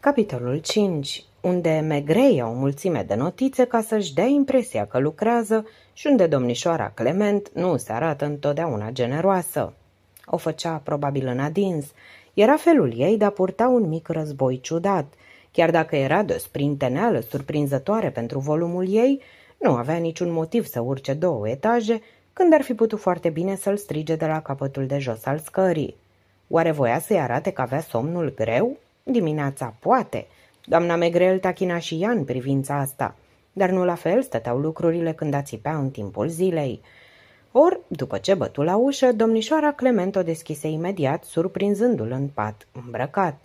Capitolul 5 unde megreia o mulțime de notițe ca să-și dea impresia că lucrează și unde domnișoara Clement nu se arată întotdeauna generoasă. O făcea probabil în adins. Era felul ei de a purta un mic război ciudat. Chiar dacă era de o sprinteneală surprinzătoare pentru volumul ei, nu avea niciun motiv să urce două etaje, când ar fi putut foarte bine să-l strige de la capătul de jos al scării. Oare voia să-i arate că avea somnul greu? Dimineața poate. Doamna Megrel tachina și ea în privința asta, dar nu la fel stăteau lucrurile când a țipea în timpul zilei. Or, după ce bătu la ușă, domnișoara Clement o deschise imediat, surprinzându-l în pat, îmbrăcat.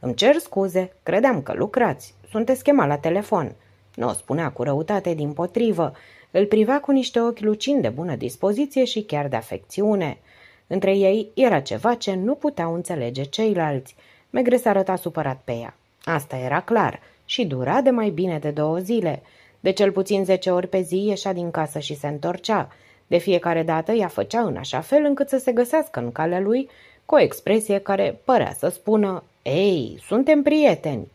Îmi cer scuze, credeam că lucrați, sunteți chema la telefon." Nu o spunea cu răutate din potrivă, îl priva cu niște ochi lucini de bună dispoziție și chiar de afecțiune. Între ei era ceva ce nu puteau înțelege ceilalți – Megre s-a arătat supărat pe ea. Asta era clar și dura de mai bine de două zile. De cel puțin zece ori pe zi ieșea din casă și se întorcea. De fiecare dată ea făcea în așa fel încât să se găsească în calea lui cu o expresie care părea să spună Ei, suntem prieteni!"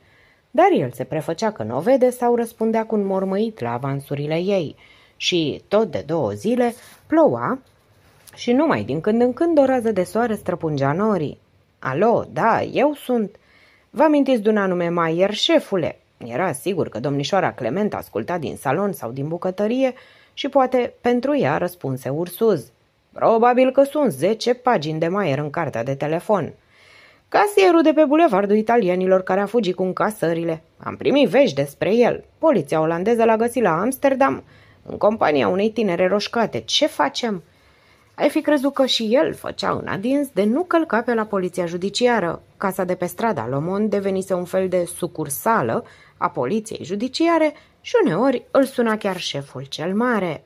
Dar el se prefăcea că nu o vede sau răspundea cu un mormăit la avansurile ei. Și tot de două zile ploua și numai din când în când o rază de soare străpungea norii. Alo, da, eu sunt... Vă amintiți de un anume Maier, șefule? Era sigur că domnișoara Clement asculta din salon sau din bucătărie și poate pentru ea răspunse ursuz. Probabil că sunt zece pagini de Maier în cartea de telefon. Casierul de pe bulevardul italienilor care a fugit cu încasările. Am primit vești despre el. Poliția olandeză l-a găsit la Amsterdam, în compania unei tinere roșcate. Ce facem?" Ai fi crezut că și el făcea în adins de nu călca pe la poliția judiciară. Casa de pe strada Lomon devenise un fel de sucursală a poliției judiciare și uneori îl suna chiar șeful cel mare.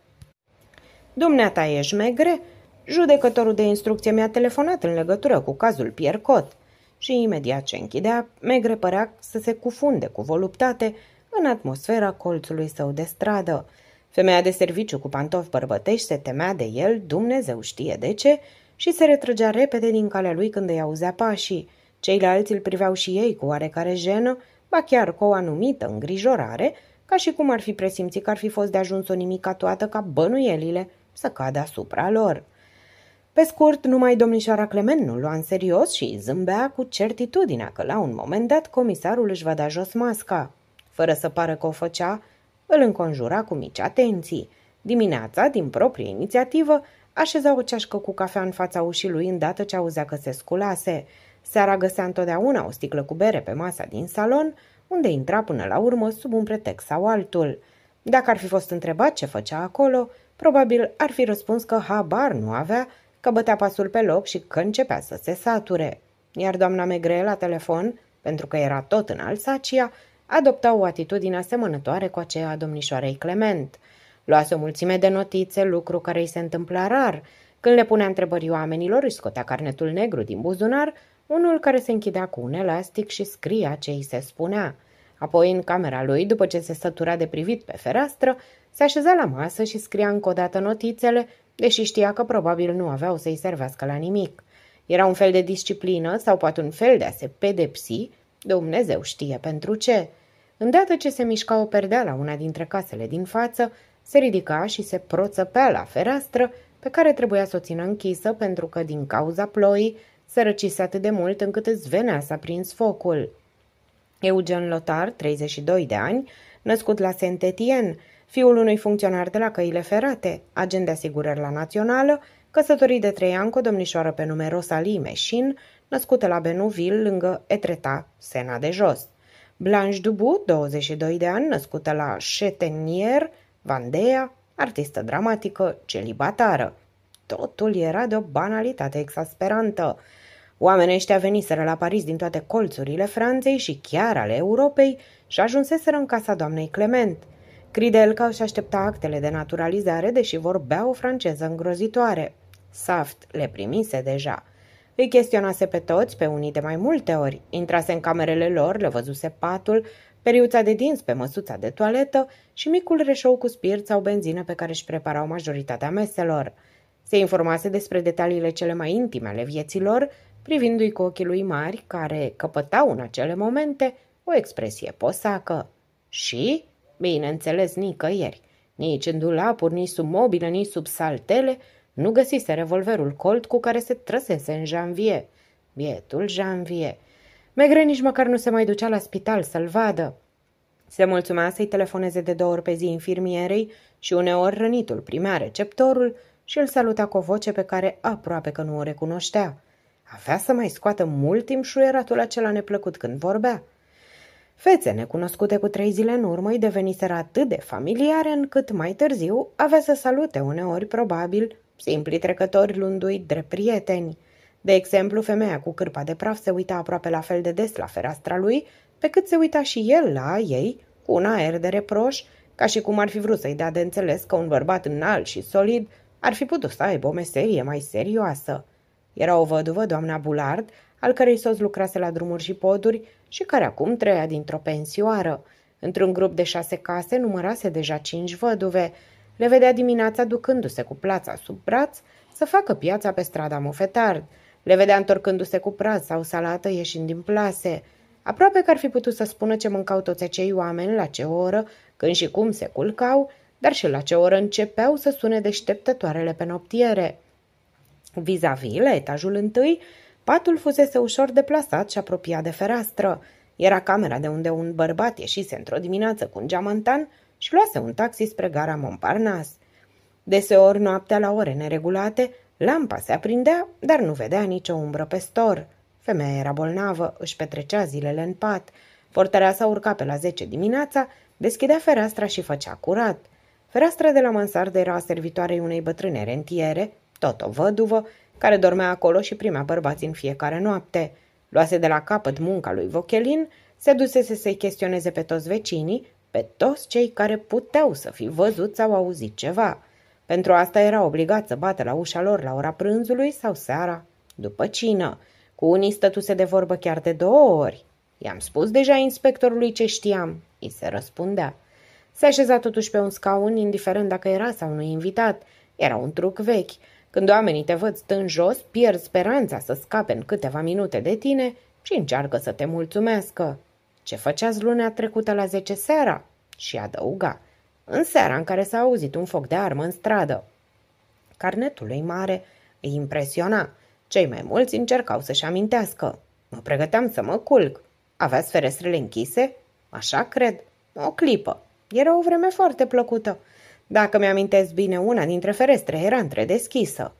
Dumneata ești megre? Judecătorul de instrucție mi-a telefonat în legătură cu cazul Piercot, Și imediat ce închidea, Megre părea să se cufunde cu voluptate în atmosfera colțului său de stradă. Femeia de serviciu cu pantofi bărbătești se temea de el, Dumnezeu știe de ce, și se retrăgea repede din calea lui când îi auzea pașii. Ceilalți îl priveau și ei cu oarecare jenă, ba chiar cu o anumită îngrijorare, ca și cum ar fi presimțit că ar fi fost de ajuns o nimica toată ca bănuielile să cadă asupra lor. Pe scurt, numai domnișoara Clement nu lua în serios și zâmbea cu certitudinea că la un moment dat comisarul își va da jos masca. Fără să pară că o făcea, îl înconjura cu mici atenții. Dimineața, din proprie inițiativă, așeza o ceașcă cu cafea în fața ușii lui îndată ce auzea că se sculase. Seara găsea întotdeauna o sticlă cu bere pe masa din salon, unde intra până la urmă sub un pretext sau altul. Dacă ar fi fost întrebat ce făcea acolo, probabil ar fi răspuns că habar nu avea, că bătea pasul pe loc și că începea să se sature. Iar doamna Megre la telefon, pentru că era tot în Alsacia, adoptau o atitudine asemănătoare cu aceea a domnișoarei Clement. Luase o mulțime de notițe, lucru care îi se întâmpla rar. Când le punea întrebări oamenilor, își scotea carnetul negru din buzunar, unul care se închidea cu un elastic și scria ce îi se spunea. Apoi, în camera lui, după ce se sătura de privit pe fereastră, se așeza la masă și scria încă o dată notițele, deși știa că probabil nu aveau să-i servească la nimic. Era un fel de disciplină sau poate un fel de a se pedepsi, Dumnezeu știe pentru ce. Îndată ce se mișca o perdea la una dintre casele din față, se ridica și se proțăpea la fereastră pe care trebuia să o țină închisă pentru că din cauza ploii se răcise atât de mult încât îți venea să prins focul. Eugen Lotar, 32 de ani, născut la Saint-Étienne, fiul unui funcționar de la căile ferate, agent de asigurări la națională, căsătorit de trei ani cu o domnișoară pe nume Rosalie Meșin, născută la Benuville, lângă Etreta, Sena de Jos. Blanche Dubu, 22 de ani, născută la Chetenier, Vandea, artistă dramatică, celibatară. Totul era de o banalitate exasperantă. Oamenii ăștia veniseră la Paris din toate colțurile Franței și chiar ale Europei și ajunseseră în casa doamnei Clement. că își aștepta actele de naturalizare, deși vorbea o franceză îngrozitoare. Saft le primise deja – îi chestionase pe toți, pe unii de mai multe ori. Intrase în camerele lor, le văzuse patul, periuța de dinți pe măsuța de toaletă și micul reșou cu spirit sau benzină pe care își preparau majoritatea meselor. Se informase despre detaliile cele mai intime ale vieților, privindu-i cu ochii lui mari, care căpătau în acele momente o expresie posacă. Și, bineînțeles, nicăieri, nici în dulapuri, nici sub mobilă, nici sub saltele, nu găsise revolverul colt cu care se trăsese în janvie. Bietul janvie. Megre nici măcar nu se mai ducea la spital să-l vadă. Se mulțumea să-i telefoneze de două ori pe zi infirmierei și uneori rănitul primea receptorul și îl saluta cu o voce pe care aproape că nu o recunoștea. Avea să mai scoată mult timp șuieratul acela neplăcut când vorbea. Fețe necunoscute cu trei zile în urmă îi deveniseră atât de familiare încât mai târziu avea să salute uneori probabil Simpli trecători lundui drept prieteni. De exemplu, femeia cu cârpa de praf se uita aproape la fel de des la fereastra lui, pe cât se uita și el la ei, cu un aer de reproș, ca și cum ar fi vrut să-i dea de înțeles că un bărbat înalt și solid ar fi putut să aibă o meserie mai serioasă. Era o văduvă, doamna Bulard, al cărei soț lucrase la drumuri și poduri și care acum trăia dintr-o pensioară. Într-un grup de șase case numărase deja cinci văduve, le vedea dimineața ducându-se cu plața sub braț să facă piața pe strada Mofetard. Le vedea întorcându-se cu praz sau salată ieșind din plase. Aproape că ar fi putut să spună ce mâncau toți acei oameni, la ce oră, când și cum se culcau, dar și la ce oră începeau să sune deșteptătoarele pe noptiere. Vis-a-vis, la etajul întâi, patul fusese ușor deplasat și apropiat de fereastră. Era camera de unde un bărbat ieșise într-o dimineață cu un geamantan și luase un taxi spre gara Montparnasse. Deseori, noaptea la ore neregulate, lampa se aprindea, dar nu vedea nicio umbră pe stor. Femeia era bolnavă, își petrecea zilele în pat. Portarea Fortăreasa urca pe la 10 dimineața, deschidea fereastra și făcea curat. Fereastra de la mansardă era a servitoarei unei bătrâne rentiere, tot o văduvă, care dormea acolo și primea bărbați în fiecare noapte. Luase de la capăt munca lui Vochelin, se dusese să-i chestioneze pe toți vecinii, pe toți cei care puteau să fi văzut sau auzit ceva. Pentru asta era obligat să bată la ușa lor la ora prânzului sau seara, după cină. Cu unii stătuse de vorbă chiar de două ori. I-am spus deja inspectorului ce știam, îi se răspundea. Se așeza totuși pe un scaun, indiferent dacă era sau nu invitat. Era un truc vechi. Când oamenii te văd stând jos, pierzi speranța să scape în câteva minute de tine și încearcă să te mulțumească. Ce făceați lunea trecută la 10 seara? Și adăuga, în seara în care s-a auzit un foc de armă în stradă. Carnetul lui mare îi impresiona. Cei mai mulți încercau să-și amintească. Mă pregăteam să mă culc. Aveați ferestrele închise? Așa cred. O clipă. Era o vreme foarte plăcută. Dacă mi-amintesc bine, una dintre ferestre era întredeschisă.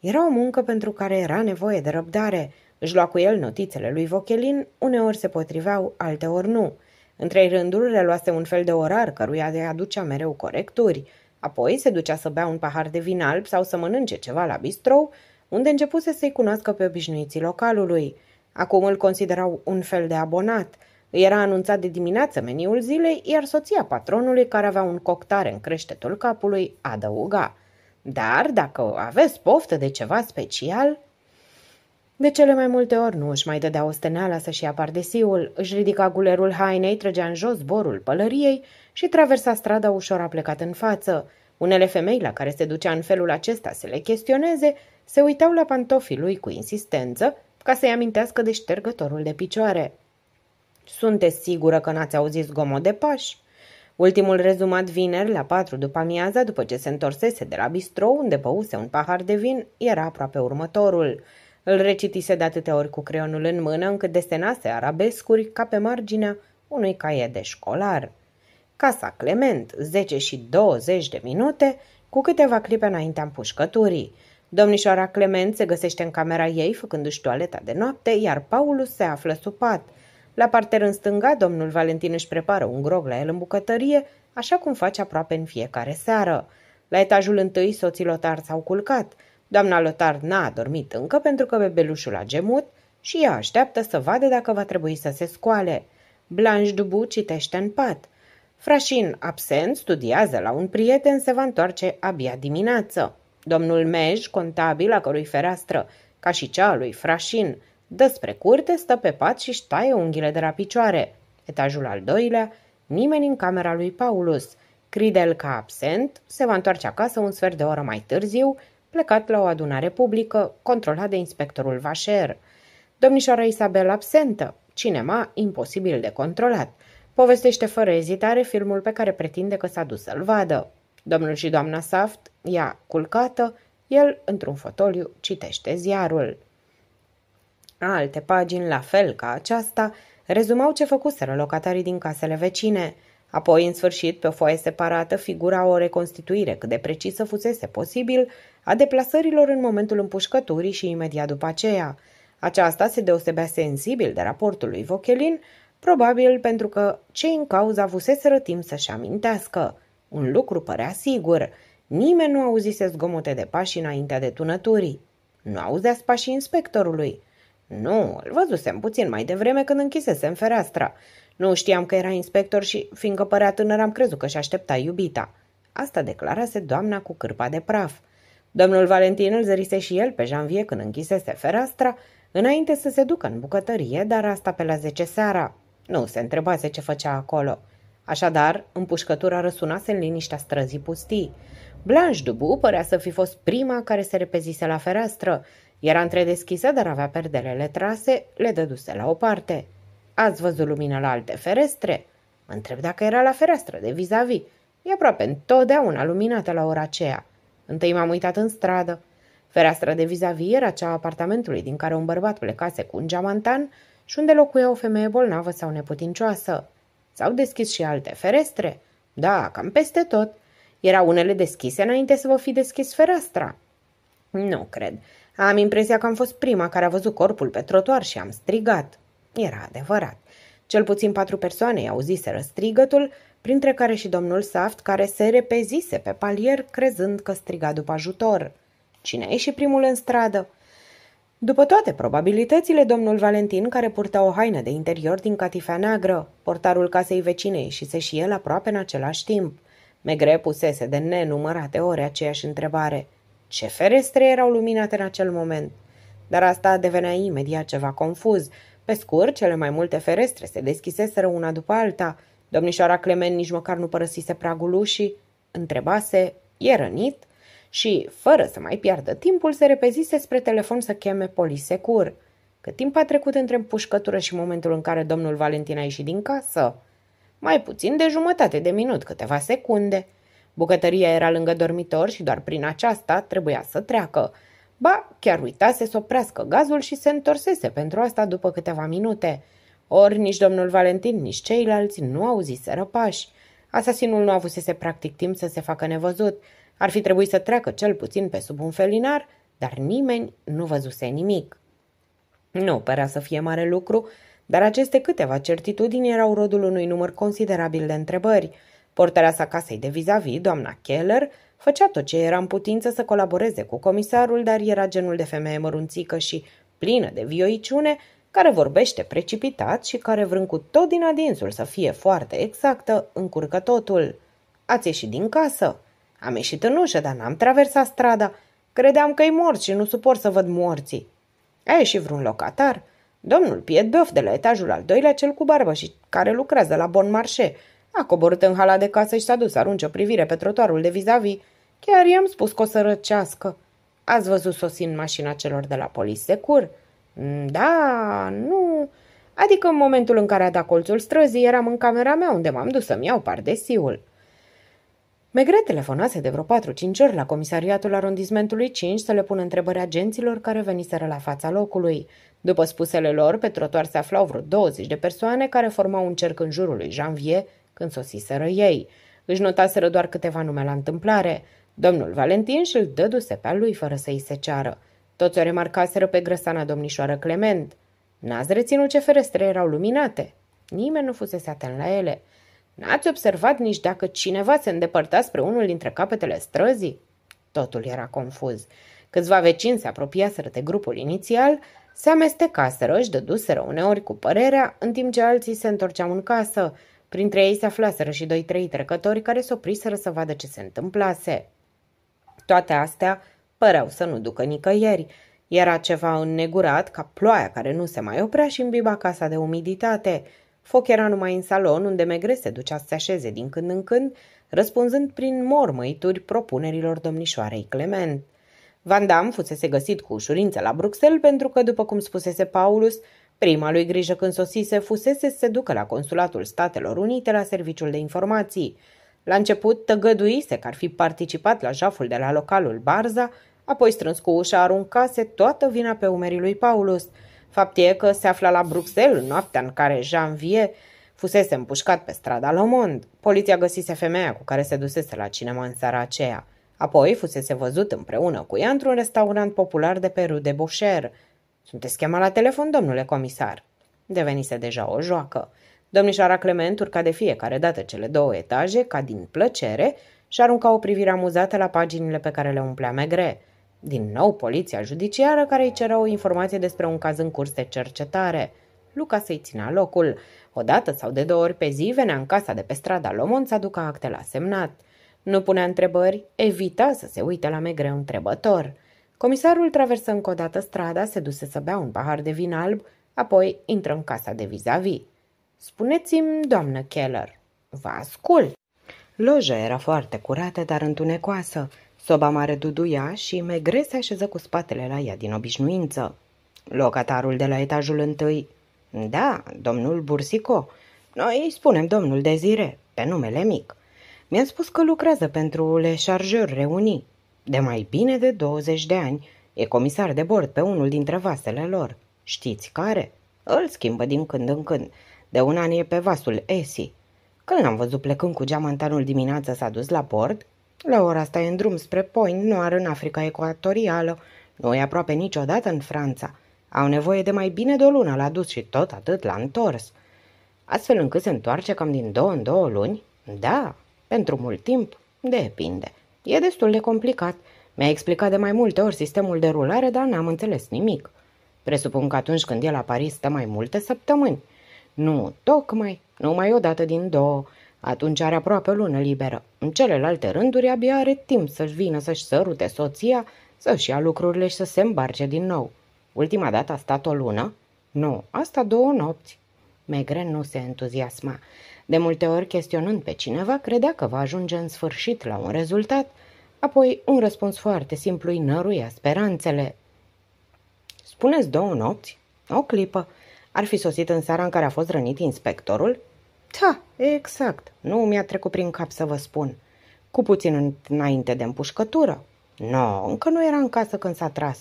Era o muncă pentru care era nevoie de răbdare, își lua cu el notițele lui Vochelin, uneori se potriveau, alteori nu. Între trei rânduri reluase un fel de orar căruia de aducea mereu corecturi. Apoi se ducea să bea un pahar de vin alb sau să mănânce ceva la bistrou, unde începuse să-i cunoască pe obișnuiții localului. Acum îl considerau un fel de abonat. Îi era anunțat de dimineață meniul zilei, iar soția patronului, care avea un coctare în creștetul capului, adăuga. Dar, dacă aveți poftă de ceva special, de cele mai multe ori nu își mai dădea o steneală să-și ia pardesiul, își ridica gulerul hainei, trăgea în jos borul pălăriei și traversa strada ușor aplecat în față. Unele femei la care se ducea în felul acesta să le chestioneze se uitau la pantofii lui cu insistență ca să-i amintească de ștergătorul de picioare. Sunteți sigură că n-ați auzit zgomot de pași?" Ultimul rezumat vineri, la patru după amiaza, după ce se întorsese de la bistrou, unde băuse un pahar de vin, era aproape următorul – îl recitise de atâtea ori cu creionul în mână încât desenase arabescuri ca pe marginea unui caiet de școlar. Casa Clement, 10 și 20 de minute, cu câteva clipe înaintea împușcăturii. Domnișoara Clement se găsește în camera ei făcându-și toaleta de noapte, iar Paulus se află supat. La parter în stânga, domnul Valentin își prepară un grog la el în bucătărie, așa cum face aproape în fiecare seară. La etajul întâi, soții Lotar s-au culcat – Doamna Lotar n-a adormit încă pentru că bebelușul a gemut și ea așteaptă să vadă dacă va trebui să se scoale. Blanche Dubu citește în pat. Frașin, absent, studiază la un prieten, se va întoarce abia dimineață. Domnul Mej, contabil a cărui fereastră, ca și cea a lui Frașin, spre curte, stă pe pat și ștaie unghiile de la picioare. Etajul al doilea, nimeni în camera lui Paulus. Cridel ca absent, se va întoarce acasă un sfert de oră mai târziu plecat la o adunare publică controlat de inspectorul Vașer. Domnișoara Isabel absentă, cinema imposibil de controlat. Povestește fără ezitare filmul pe care pretinde că s-a dus să-l vadă. Domnul și doamna Saft, ea culcată, el, într-un fotoliu, citește ziarul. Alte pagini, la fel ca aceasta, rezumau ce făcuseră locatarii din casele vecine. Apoi, în sfârșit, pe o foaie separată figura o reconstituire cât de precisă fusese posibil a deplasărilor în momentul împușcăturii și imediat după aceea. Aceasta se deosebea sensibil de raportul lui Vochelin, probabil pentru că cei în cauză avuseseră timp să-și amintească. Un lucru părea sigur, nimeni nu auzise zgomote de pași înaintea tunăturii. Nu auzea pașii inspectorului. Nu, îl văzusem puțin mai devreme când închisesem fereastra. Nu știam că era inspector și, fiindcă părea tânăr, am crezut că și aștepta iubita. Asta declarase doamna cu cârpa de praf – Domnul Valentin îl zărise și el pe Janvie când închisese fereastra, înainte să se ducă în bucătărie, dar asta pe la 10 seara. Nu se întrebase ce făcea acolo. Așadar, împușcătura răsunase în liniștea străzii pustii. Blanche Dubu părea să fi fost prima care se repezise la fereastră. Era întredeschisă, dar avea perdelele trase, le dăduse la o parte. Ați văzut lumină la alte ferestre? Mă întreb dacă era la fereastră de vis-a-vis. E aproape întotdeauna luminată la ora aceea. Întâi m-am uitat în stradă. Fereastra de vis-a-vis era cea a apartamentului din care un bărbat plecase cu un geamantan și unde locuia o femeie bolnavă sau neputincioasă. S-au deschis și alte ferestre. Da, cam peste tot. Erau unele deschise înainte să vă fi deschis fereastra. Nu cred. Am impresia că am fost prima care a văzut corpul pe trotuar și am strigat. Era adevărat. Cel puțin patru persoane i zis strigătul printre care și domnul Saft, care se repezise pe palier crezând că striga după ajutor. Cine e și primul în stradă? După toate probabilitățile, domnul Valentin, care purta o haină de interior din catifea neagră, portarul casei vecinei și se și el aproape în același timp. Megre pusese de nenumărate ore aceeași întrebare. Ce ferestre erau luminate în acel moment? Dar asta devenea imediat ceva confuz. Pe scurt, cele mai multe ferestre se deschiseseră una după alta – Domnișoara Clemen nici măcar nu părăsise pragul ușii, întrebase, e rănit? Și, fără să mai piardă timpul, se repezise spre telefon să cheme polisecur. Cât timp a trecut între împușcătură și momentul în care domnul Valentin a ieșit din casă? Mai puțin de jumătate de minut, câteva secunde. Bucătăria era lângă dormitor și doar prin aceasta trebuia să treacă. Ba, chiar uitase să oprească gazul și se întorsese pentru asta după câteva minute – ori nici domnul Valentin, nici ceilalți nu auziseră pași. Asasinul nu avusese practic timp să se facă nevăzut. Ar fi trebuit să treacă cel puțin pe sub un felinar, dar nimeni nu văzuse nimic. Nu părea să fie mare lucru, dar aceste câteva certitudini erau rodul unui număr considerabil de întrebări. Portarea sa casei de vis-a-vis, -vis, doamna Keller, făcea tot ce era în putință să colaboreze cu comisarul, dar era genul de femeie mărunțică și plină de vioiciune, care vorbește precipitat și care vrând cu tot din adinsul să fie foarte exactă, încurcă totul. Ați ieșit din casă? Am ieșit în ușă, dar n-am traversat strada. Credeam că-i morți și nu suport să văd morții. A ieșit vreun locatar? Domnul Piet Beof de la etajul al doilea, cel cu barbă și care lucrează la Bon Marché. A coborât în hala de casă și s-a dus să arunce o privire pe trotuarul de vis-a-vis. Chiar i-am spus că o să răcească. Ați văzut sosind mașina celor de la polisecur? secur? Mm, da, nu... Adică în momentul în care a dat colțul străzii, eram în camera mea unde m-am dus să-mi iau pardesiul. Megret telefonase de vreo 4-5 ori la comisariatul arondismentului 5 să le pună întrebări agenților care veniseră la fața locului. După spusele lor, pe trotuar se aflau vreo 20 de persoane care formau un cerc în jurul lui Janvier când sosiseră ei. Își notaseră doar câteva nume la întâmplare. Domnul Valentin și-l dăduse pe lui fără să i se ceară. Toți o remarcaseră pe grăsana domnișoară Clement. N-ați reținut ce ferestre erau luminate. Nimeni nu fusese atent la ele. N-ați observat nici dacă cineva se îndepărta spre unul dintre capetele străzii? Totul era confuz. Câțiva vecini se apropiaseră de grupul inițial, se amestecaseră, își dăduseră uneori cu părerea, în timp ce alții se întorceau în casă. Printre ei se aflaseră și doi-trei trecători care s opriseră să vadă ce se întâmplase. Toate astea păreau să nu ducă nicăieri. Era ceva înnegurat ca ploaia care nu se mai oprea și îmbiba casa de umiditate. Foc era numai în salon, unde Megre se ducea să se așeze din când în când, răspunzând prin mormăituri propunerilor domnișoarei Clement. Van Damme fusese găsit cu ușurință la Bruxelles pentru că, după cum spusese Paulus, prima lui grijă când sosise fusese să se ducă la Consulatul Statelor Unite la Serviciul de Informații. La început tăgăduise că ar fi participat la jaful de la localul Barza apoi strâns cu ușa aruncase toată vina pe umerii lui Paulus. Fapt e că se afla la Bruxelles noaptea în care Jean Vier fusese împușcat pe strada Lomond. Poliția găsise femeia cu care se dusese la cinema în seara aceea. Apoi fusese văzut împreună cu ea într-un restaurant popular de pe Rue de Boucher. Sunteți chema la telefon, domnule comisar. Devenise deja o joacă. Domnișoara Clement urca de fiecare dată cele două etaje, ca din plăcere, și arunca o privire amuzată la paginile pe care le umplea Megre. Din nou, poliția judiciară care îi cerea o informație despre un caz în curs de cercetare. Luca să-i țină locul. Odată sau de două ori pe zi venea în casa de pe strada Lomon să aducă actele la semnat. Nu punea întrebări, evita să se uite la megreu întrebător. Comisarul traversă încă o dată strada, se duse să bea un pahar de vin alb, apoi intră în casa de vis-a-vis. Spuneți-mi, doamnă Keller, vă ascult. Loja era foarte curată, dar întunecoasă. Soba mare duduia și Megre se așeză cu spatele la ea din obișnuință. Locatarul de la etajul întâi. Da, domnul Bursico. Noi îi spunem domnul Dezire, pe numele mic. Mi-a spus că lucrează pentru Le Chargeur Reuni. De mai bine de 20 de ani, e comisar de bord pe unul dintre vasele lor. Știți care? Îl schimbă din când în când. De un an e pe vasul Esi. Când l-am văzut plecând cu geamantanul dimineața s-a dus la bord la ora asta e în drum spre Point, are în Africa Ecuatorială. Nu e aproape niciodată în Franța. Au nevoie de mai bine de o lună la dus și tot atât la întors. Astfel încât se întoarce cam din două în două luni? Da, pentru mult timp, depinde. E destul de complicat. Mi-a explicat de mai multe ori sistemul de rulare, dar n-am înțeles nimic. Presupun că atunci când e la Paris stă mai multe săptămâni. Nu, tocmai. Numai o dată din două. Atunci are aproape o lună liberă. În celelalte rânduri abia are timp să-și vină să-și sărute soția, să-și ia lucrurile și să se îmbarce din nou. Ultima dată a stat o lună? Nu, asta două nopți. Megren nu se entuziasma. De multe ori, chestionând pe cineva, credea că va ajunge în sfârșit la un rezultat, apoi un răspuns foarte simplu îi năruia speranțele. Spuneți două nopți? O clipă. Ar fi sosit în seara în care a fost rănit inspectorul? Da, exact. Nu mi-a trecut prin cap să vă spun. Cu puțin înainte de împușcătură. Nu, no, încă nu era în casă când s-a tras.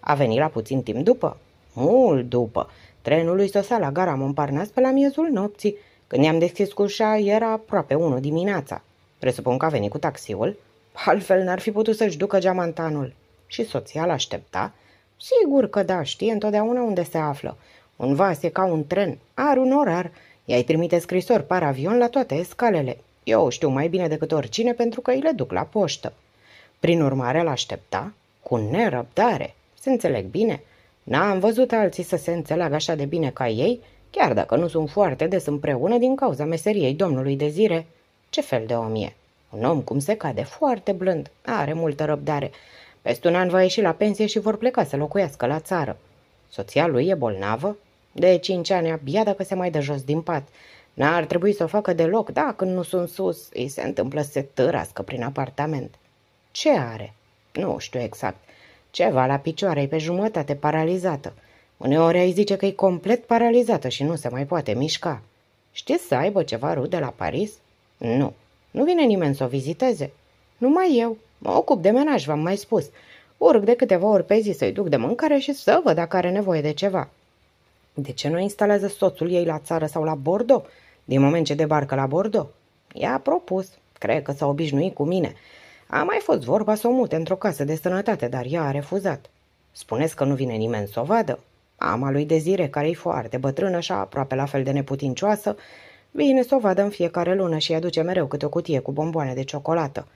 A venit la puțin timp după. Mult după. Trenul lui sosa la gara Montparnasse pe la miezul nopții. Când i-am deschis ușa, era aproape 1 dimineața. Presupun că a venit cu taxiul. Altfel n-ar fi putut să-și ducă geamantanul. Și soția l-aștepta? Sigur că da, știe întotdeauna unde se află. Un vas e ca un tren, are un orar I-ai trimite scrisori par avion la toate escalele. Eu știu mai bine decât oricine pentru că îi le duc la poștă. Prin urmare, l-aștepta cu nerăbdare. Se înțeleg bine? N-am văzut alții să se înțeleagă așa de bine ca ei, chiar dacă nu sunt foarte des împreună din cauza meseriei domnului de zire. Ce fel de om e? Un om cum se cade, foarte blând, are multă răbdare. Peste un an va ieși la pensie și vor pleca să locuiască la țară. Soția lui e bolnavă, de cinci ani abia dacă se mai dă jos din pat. N-ar trebui să o facă deloc, da, când nu sunt sus, îi se întâmplă să se târască prin apartament. Ce are? Nu știu exact. Ceva la picioare, e pe jumătate paralizată. Uneori ai zice că e complet paralizată și nu se mai poate mișca. Știți să aibă ceva rude la Paris? Nu. Nu vine nimeni să o viziteze. Numai eu. Mă ocup de menaj, v-am mai spus. Urc de câteva ori pe zi să-i duc de mâncare și să văd dacă are nevoie de ceva. De ce nu instalează soțul ei la țară sau la Bordeaux, din moment ce debarcă la Bordeaux? Ea a propus. Cred că s-a obișnuit cu mine. A mai fost vorba să o mute într-o casă de sănătate, dar ea a refuzat. Spuneți că nu vine nimeni să o vadă. Ama lui Dezire, care e foarte bătrână și aproape la fel de neputincioasă, vine să o vadă în fiecare lună și aduce mereu câte o cutie cu bomboane de ciocolată.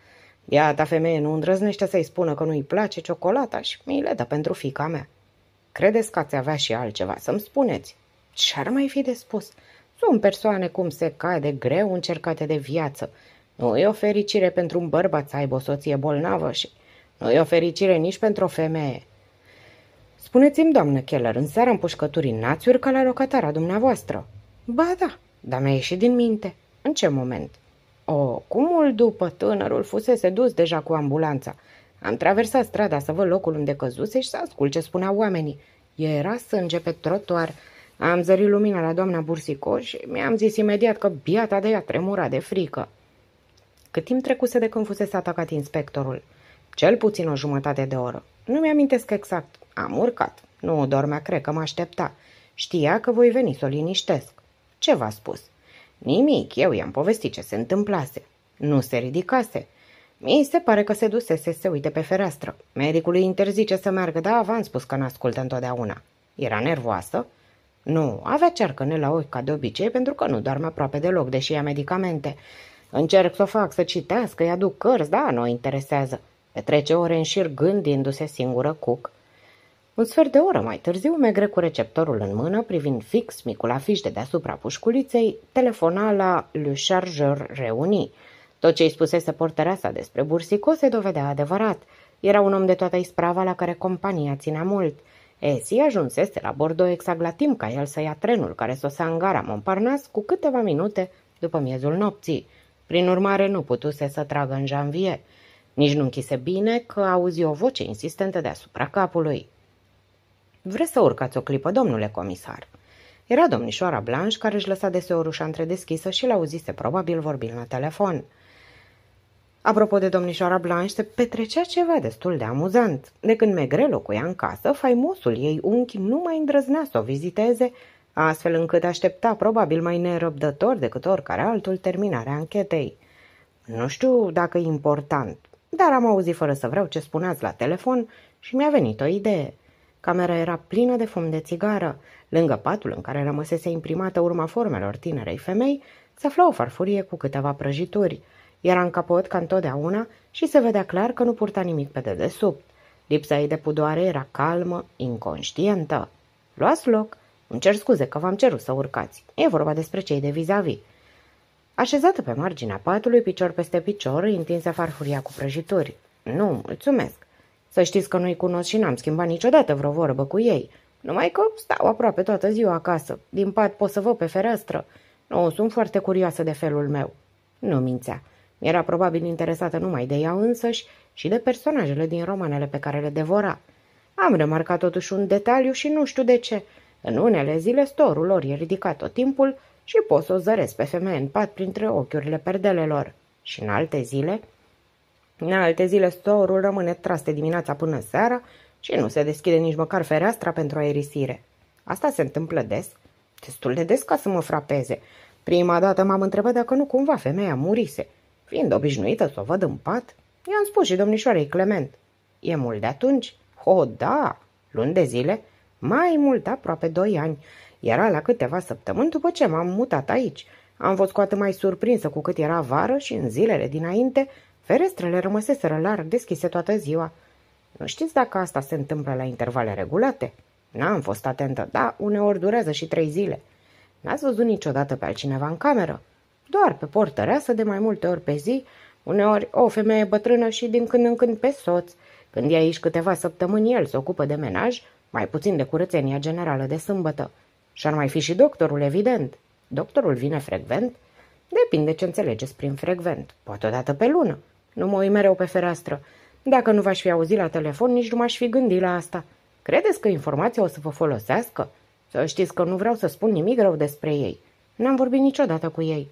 Iată, femeie nu îndrăznește să-i spună că nu-i place ciocolata și mi le dă pentru fica mea. Credeți că ați avea și altceva să-mi spuneți? Ce-ar mai fi de spus? Sunt persoane cum se cade greu încercate de viață. Nu e o fericire pentru un bărbat să aibă o soție bolnavă și nu e o fericire nici pentru o femeie. Spuneți-mi, doamnă Keller, în seara împușcăturii n-ați urcat la locatara dumneavoastră? Ba da, dar mi-a ieșit din minte. În ce moment? O, cumul după, tânărul fusese dus deja cu ambulanța. Am traversat strada să văd locul unde căzuse și să ascult ce spunea oamenii. Era sânge pe trotuar. Am zărit lumina la doamna Bursico și mi-am zis imediat că biata de ea tremura de frică. Cât timp trecuse de când fusese atacat inspectorul? Cel puțin o jumătate de oră. Nu mi-amintesc exact. Am urcat. Nu dormea, cred că mă aștepta. Știa că voi veni să o liniștesc. Ce v-a spus? Nimic, eu i-am povestit ce se întâmplase. Nu se ridicase. Mi se pare că se dusese să se uite pe fereastră. Medicul îi interzice să meargă, dar avans spus că n-ascultă întotdeauna. Era nervoasă? Nu, avea cercăne la ochi ca de obicei, pentru că nu doarme aproape deloc, deși ia medicamente. Încerc să o fac să citească, îi aduc cărți, da, nu o interesează. Petrece ore în șir gândindu-se singură cuc. Un sfert de oră mai târziu megre cu receptorul în mână, privind fix micul afiș de deasupra pușculiței, telefona la Le Chargeur Reunii. Tot ce îi spusese sa despre bursico se dovedea adevărat. Era un om de toată isprava la care compania ținea mult. Esi ajunsese la Bordeaux exact la timp ca el să ia trenul care sosea în gara Montparnasse cu câteva minute după miezul nopții. Prin urmare, nu putuse să tragă în janvie. Nici nu închise bine că auzi o voce insistentă deasupra capului. Vreți să urcați o clipă, domnule comisar?" Era domnișoara Blanche care își lăsa deseori ușa întredeschisă și l-auzise probabil vorbind la telefon. Apropo de domnișoara Blanche, se petrecea ceva destul de amuzant. De când Megre locuia în casă, faimosul ei unchi nu mai îndrăznea să o viziteze, astfel încât aștepta probabil mai nerăbdător decât oricare altul terminarea anchetei. Nu știu dacă e important, dar am auzit fără să vreau ce spuneați la telefon și mi-a venit o idee. Camera era plină de fum de țigară. Lângă patul în care rămăsese imprimată urma formelor tinerei femei, se afla o farfurie cu câteva prăjituri – era în capot ca întotdeauna și se vedea clar că nu purta nimic pe dedesubt. Lipsa ei de pudoare era calmă, inconștientă. Luați loc! Îmi cer scuze că v-am cerut să urcați. E vorba despre cei de vis-a-vis. Așezată pe marginea patului, picior peste picior, întinse farfuria cu prăjituri. Nu, mulțumesc. Să știți că nu-i cunosc și n-am schimbat niciodată vreo vorbă cu ei. Numai că stau aproape toată ziua acasă. Din pat pot să vă pe fereastră. Nu, sunt foarte curioasă de felul meu. Nu mințea. Era probabil interesată numai de ea însăși și de personajele din romanele pe care le devora. Am remarcat totuși un detaliu și nu știu de ce. În unele zile storul lor e ridicat tot timpul și pot să o zăresc pe femeie în pat printre ochiurile perdelelor. Și în alte zile... În alte zile storul rămâne tras de dimineața până seara și nu se deschide nici măcar fereastra pentru aerisire. Asta se întâmplă des, destul de des ca să mă frapeze. Prima dată m-am întrebat dacă nu cumva femeia murise – Fiind obișnuită să o văd în pat, i-am spus și domnișoarei Clement. E mult de atunci? Ho, da, luni de zile, mai mult, aproape doi ani. Era la câteva săptămâni după ce m-am mutat aici. Am fost cu atât mai surprinsă cu cât era vară și în zilele dinainte ferestrele rămăseseră larg deschise toată ziua. Nu știți dacă asta se întâmplă la intervale regulate? N-am fost atentă, da, uneori durează și trei zile. N-ați văzut niciodată pe altcineva în cameră? doar pe portăreasă de mai multe ori pe zi, uneori o femeie bătrână și din când în când pe soț. Când e aici câteva săptămâni, el se ocupă de menaj, mai puțin de curățenia generală de sâmbătă. Și ar mai fi și doctorul, evident. Doctorul vine frecvent? Depinde ce înțelegeți prin frecvent. Poate o dată pe lună. Nu mă uit mereu pe fereastră. Dacă nu v-aș fi auzit la telefon, nici nu m-aș fi gândit la asta. Credeți că informația o să vă folosească? Să știți că nu vreau să spun nimic rău despre ei. N-am vorbit niciodată cu ei.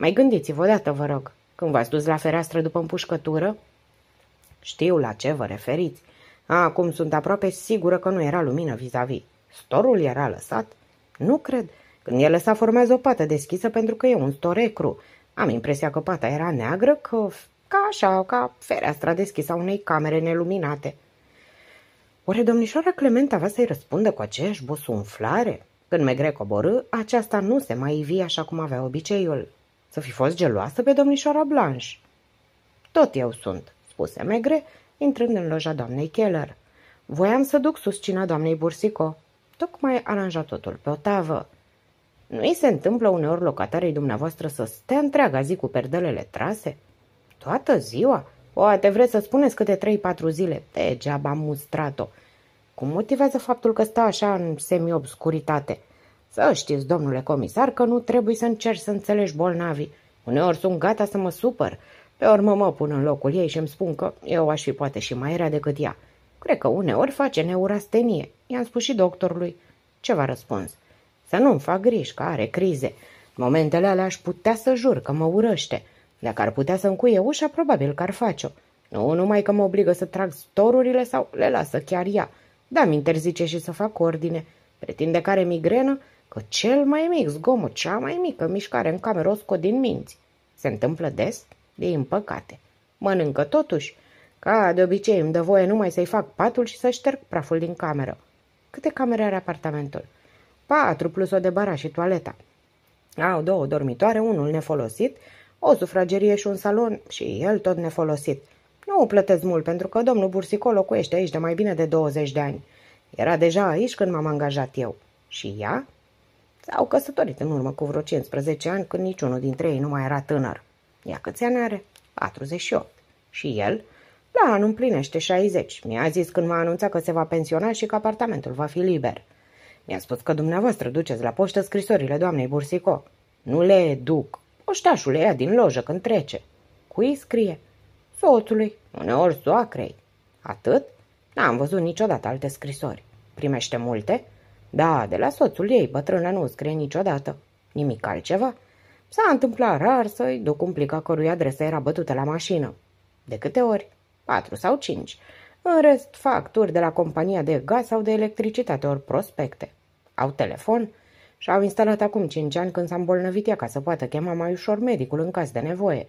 Mai gândiți-vă odată, vă rog, când v-ați dus la fereastră după împușcătură? Știu la ce vă referiți. Acum sunt aproape sigură că nu era lumină vis-a-vis. Storul era lăsat? Nu cred. Când e lăsat, formează o pată deschisă pentru că e un storecru. Am impresia că pata era neagră, că, ca așa, ca fereastra deschisă a unei camere neluminate. Oare domnișoara Clementa va să-i răspundă cu aceeași busunflare? Când Megre coborâ, aceasta nu se mai ivi așa cum avea obiceiul. Să fi fost geloasă pe domnișoara Blanche. Tot eu sunt, spuse Megre, intrând în loja doamnei Keller. Voiam să duc suscina doamnei Bursico. Tocmai aranja totul pe o tavă. Nu i se întâmplă uneori locatarii dumneavoastră să stea întreaga zi cu perdelele trase? Toată ziua? Poate vreți să spuneți câte trei patru zile. Degeaba am mustrat-o. Cum motivează faptul că stă așa în semi-obscuritate? Să știți, domnule comisar, că nu trebuie să încerci să înțelegi bolnavii. Uneori sunt gata să mă supăr. Pe urmă mă pun în locul ei și îmi spun că eu aș fi poate și mai rea decât ea. Cred că uneori face neurastenie. I-am spus și doctorului. Ce v-a răspuns? Să nu-mi fac griji, că are crize. În momentele alea aș putea să jur că mă urăște. Dacă ar putea să-mi cuie ușa, probabil că ar face-o. Nu numai că mă obligă să trag storurile sau le lasă chiar ea. Da, mi interzice și să fac ordine. Pretinde că are migrenă că cel mai mic zgomot, cea mai mică mișcare în cameră o scot din minți. Se întâmplă des, De împăcate. Mănâncă totuși, ca de obicei îmi dă voie numai să-i fac patul și să șterg praful din cameră. Câte camere are apartamentul? Patru plus o de bara și toaleta. Au două dormitoare, unul nefolosit, o sufragerie și un salon și el tot nefolosit. Nu plătesc mult pentru că domnul Bursico locuiește aici de mai bine de 20 de ani. Era deja aici când m-am angajat eu. Și ea S-au căsătorit în urmă cu vreo 15 ani, când niciunul dintre ei nu mai era tânăr. Ia câți ani are? 48. Și el? La da, anul împlinește 60. Mi-a zis când m-a anunțat că se va pensiona și că apartamentul va fi liber. Mi-a spus că dumneavoastră duceți la poștă scrisorile doamnei Bursico. Nu le duc. Poștașul le ia din lojă când trece. Cui scrie? Soțului, uneori soacrei. Atât? N-am văzut niciodată alte scrisori. Primește multe? Da, de la soțul ei, bătrână nu scrie niciodată. Nimic altceva? S-a întâmplat rar să-i duc un plic a cărui adresa era bătută la mașină. De câte ori? Patru sau cinci. În rest, facturi de la compania de gaz sau de electricitate, ori prospecte. Au telefon și au instalat acum cinci ani când s-a îmbolnăvit ea ca să poată chema mai ușor medicul în caz de nevoie.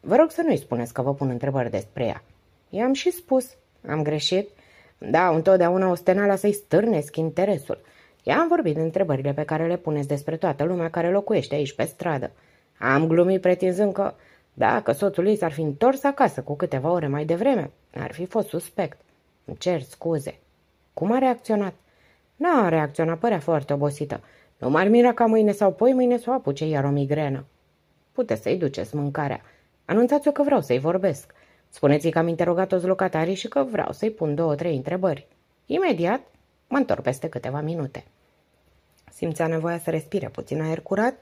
Vă rog să nu-i spuneți că vă pun întrebări despre ea. I-am și spus. Am greșit? Da, întotdeauna o stenala să-i stârnesc interesul – ea am vorbit de întrebările pe care le puneți despre toată lumea care locuiește aici pe stradă. Am glumit pretinzând că, dacă soțul ei s-ar fi întors acasă cu câteva ore mai devreme, ar fi fost suspect. Îmi cer scuze. Cum a reacționat? N-a reacționat, părea foarte obosită. Nu m-ar mira ca mâine sau poi mâine să o apuce iar o migrenă. Puteți să-i duceți mâncarea. Anunțați-o că vreau să-i vorbesc. Spuneți-i că am interogat toți locatarii și că vreau să-i pun două, trei întrebări. Imediat, Mă întorc peste câteva minute. Simțea nevoia să respire puțin aer curat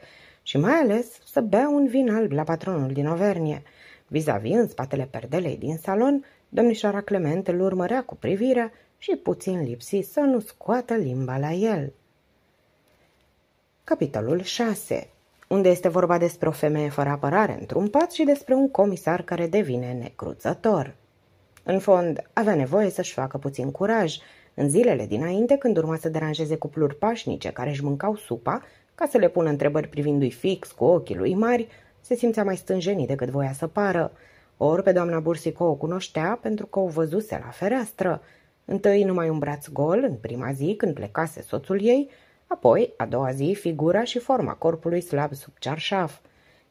și mai ales să bea un vin alb la patronul din Overnie. Vis-a-vis, în spatele perdelei din salon, domnișoara Clement îl urmărea cu privirea și puțin lipsi să nu scoată limba la el. Capitolul 6 unde este vorba despre o femeie fără apărare într-un pat și despre un comisar care devine necruțător. În fond, avea nevoie să-și facă puțin curaj, în zilele dinainte, când urma să deranjeze cupluri pașnice care își mâncau supa, ca să le pună întrebări privindu-i fix cu ochii lui mari, se simțea mai stânjenit decât voia să pară. Ori pe doamna Bursico o cunoștea pentru că o văzuse la fereastră. Întâi numai un braț gol, în prima zi, când plecase soțul ei, apoi, a doua zi, figura și forma corpului slab sub cearșaf.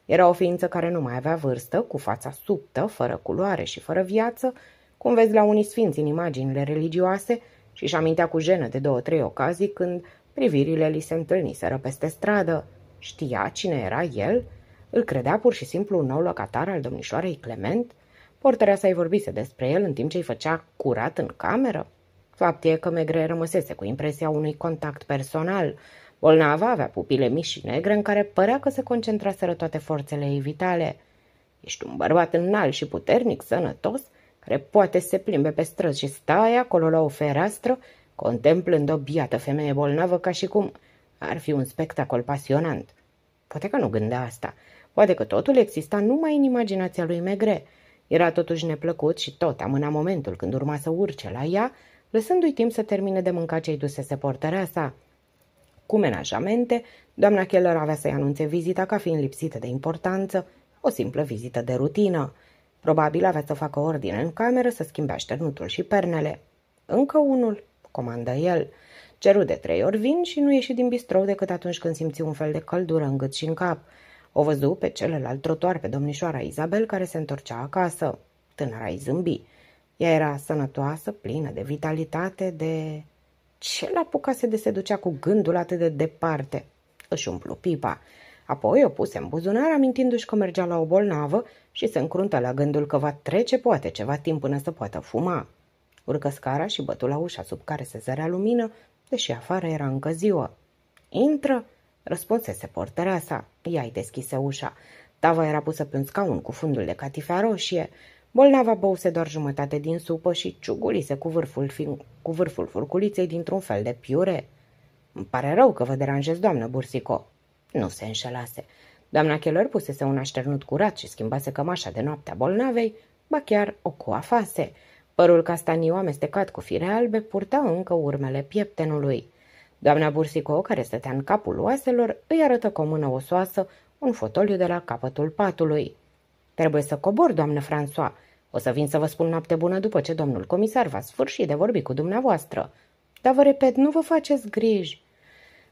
Era o ființă care nu mai avea vârstă, cu fața subtă, fără culoare și fără viață, cum vezi la unii sfinți în imaginile religioase, și își amintea cu jenă de două-trei ocazii când privirile li se întâlniseră peste stradă. Știa cine era el? Îl credea pur și simplu un nou locatar al domnișoarei Clement? Porterea sa-i vorbise despre el în timp ce îi făcea curat în cameră? Fapt e că Megre rămăsese cu impresia unui contact personal. Bolnava avea pupile mici și negre în care părea că se concentraseră toate forțele ei vitale. Ești un bărbat înalt și puternic, sănătos?" care poate se plimbe pe străzi și stai acolo la o fereastră, contemplând o biată femeie bolnavă ca și cum ar fi un spectacol pasionant. Poate că nu gândea asta. Poate că totul exista numai în imaginația lui Megre. Era totuși neplăcut și tot amâna momentul când urma să urce la ea, lăsându-i timp să termine de mânca cei i dusese portărea sa. Cu menajamente, doamna Keller avea să-i anunțe vizita ca fiind lipsită de importanță, o simplă vizită de rutină. Probabil avea să facă ordine în cameră, să schimbe așternutul și pernele. Încă unul, comandă el. Ceru de trei ori vin și nu ieși din bistrou decât atunci când simți un fel de căldură în gât și în cap. O văzu pe celălalt trotuar pe domnișoara Izabel care se întorcea acasă. Tânăra îi zâmbi. Ea era sănătoasă, plină de vitalitate, de... Ce l-apucase de se ducea cu gândul atât de departe? Își umplu pipa. Apoi o puse în buzunar, amintindu-și că mergea la o bolnavă și se încruntă la gândul că va trece poate ceva timp până să poată fuma. Urcă scara și bătu la ușa sub care se zărea lumină, deși afară era încă ziua. Intră!" răspunsese portărea sa. Ea îi deschise ușa. Tava era pusă pe un scaun cu fundul de catifea roșie. Bolnava băuse doar jumătate din supă și ciugulise cu vârful, fi- cu vârful furculiței dintr-un fel de piure. Îmi pare rău că vă deranjez, doamnă Bursico." Nu se înșelase. Doamna Keller pusese un așternut curat și schimbase cămașa de noaptea bolnavei, ba chiar o coafase. Părul castaniu amestecat cu fire albe purta încă urmele pieptenului. Doamna Bursico, care stătea în capul oaselor, îi arătă cu o mână osoasă un fotoliu de la capătul patului. Trebuie să cobor, doamnă François. O să vin să vă spun noapte bună după ce domnul comisar va sfârși de vorbi cu dumneavoastră. Dar vă repet, nu vă faceți griji.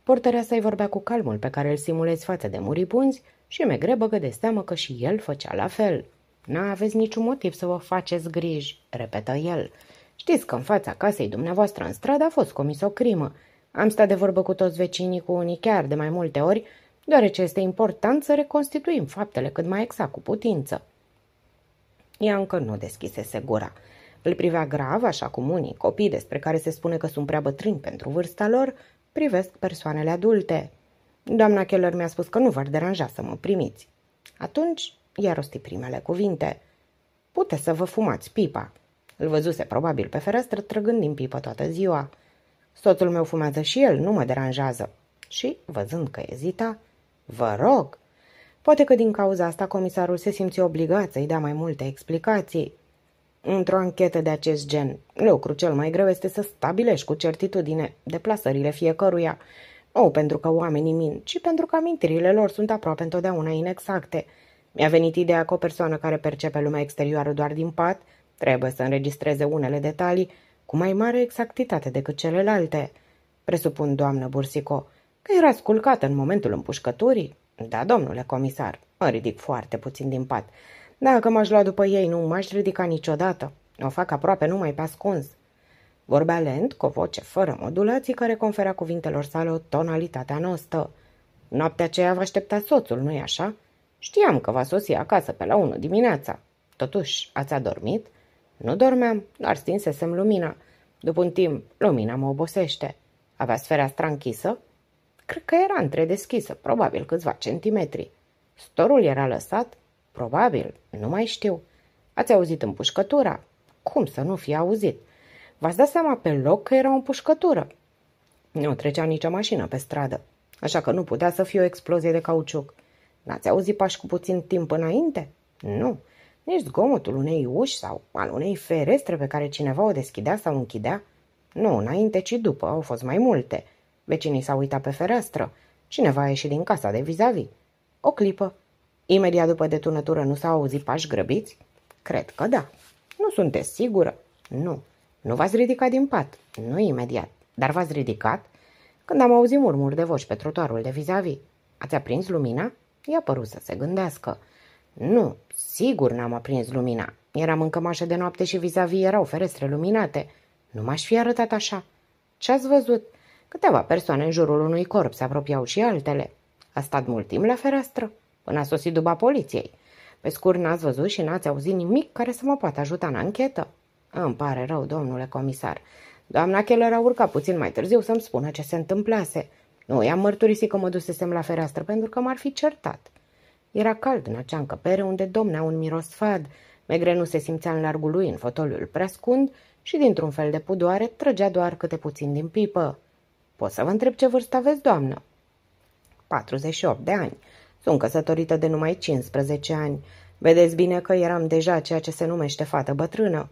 Portărea să-i vorbea cu calmul pe care îl simulezi față de muribunzi și megre băgă de seamă că și el făcea la fel. N-aveți niciun motiv să vă faceți griji, repetă el. Știți că în fața casei dumneavoastră în stradă a fost comis o crimă. Am stat de vorbă cu toți vecinii, cu unii chiar de mai multe ori, deoarece este important să reconstituim faptele cât mai exact cu putință. Ea încă nu deschisese gura. Îl privea grav, așa cum unii copii despre care se spune că sunt prea bătrâni pentru vârsta lor, privesc persoanele adulte. Doamna Keller mi-a spus că nu v-ar deranja să mă primiți. Atunci i-a rostit primele cuvinte. Puteți să vă fumați pipa. Îl văzuse probabil pe fereastră trăgând din pipă toată ziua. Soțul meu fumează și el, nu mă deranjează. Și, văzând că ezita, vă rog. Poate că din cauza asta comisarul se simți obligat să-i dea mai multe explicații. Într-o anchetă de acest gen, lucru cel mai greu este să stabilești cu certitudine deplasările fiecăruia, nu pentru că oamenii mint, ci pentru că amintirile lor sunt aproape întotdeauna inexacte. Mi-a venit ideea că o persoană care percepe lumea exterioară doar din pat trebuie să înregistreze unele detalii cu mai mare exactitate decât celelalte. Presupun, doamnă Bursico, că era sculcată în momentul împușcăturii? Da, domnule comisar, mă ridic foarte puțin din pat. Dacă m-aș lua după ei, nu m-aș ridica niciodată. O fac aproape numai pe ascuns. Vorbea lent, cu o voce fără modulații, care confera cuvintelor sale o tonalitate anostă. Noaptea aceea vă aștepta soțul, nu-i așa? Știam că va sosi acasă pe la unu dimineața. Totuși, ați adormit? Nu dormeam, dar stinsesem lumina. După un timp, lumina mă obosește. Avea fereastra închisă? Cred că era între deschisă, probabil câțiva centimetri. Storul era lăsat, Probabil, nu mai știu. Ați auzit împușcătura? Cum să nu fi auzit? V-ați dat seama pe loc că era o împușcătură. Nu trecea nicio mașină pe stradă, așa că nu putea să fie o explozie de cauciuc. N-ați auzit pași cu puțin timp înainte? Nu, nici zgomotul unei uși sau al unei ferestre pe care cineva o deschidea sau închidea. Nu înainte, ci după, au fost mai multe. Vecinii s-au uitat pe fereastră. Cineva a ieșit din casa de vis-a-vis. O clipă, Imediat după detunătură nu s-au auzit pași grăbiți? Cred că da. Nu sunteți sigură? Nu. Nu v-ați ridicat din pat? Nu imediat. Dar v-ați ridicat? Când am auzit murmuri de voci pe trotuarul de vis-a-vis. Ați aprins lumina? I-a părut să se gândească. Nu, sigur n-am aprins lumina. Eram în cămașă de noapte și vis-a-vis erau ferestre luminate. Nu m-aș fi arătat așa. Ce ați văzut? Câteva persoane în jurul unui corp se apropiau și altele. A stat mult timp la fereastră. Până a sosit duba poliției. Pe scurt, n-ați văzut și n-ați auzit nimic care să mă poată ajuta în anchetă? Îmi pare rău, domnule comisar. Doamna Keller a urcat puțin mai târziu să-mi spună ce se întâmplase. Nu, i-am mărturisit că mă dusesem la fereastră pentru că m-ar fi certat. Era cald în acea încăpere unde domnea un miros fad. Megre nu se simțea în largul lui în fotoliul preascund și dintr-un fel de pudoare trăgea doar câte puțin din pipă. Pot să vă întreb ce vârstă aveți, doamnă? 48 de ani. Sunt căsătorită de numai 15 ani. Vedeți bine că eram deja ceea ce se numește fată bătrână.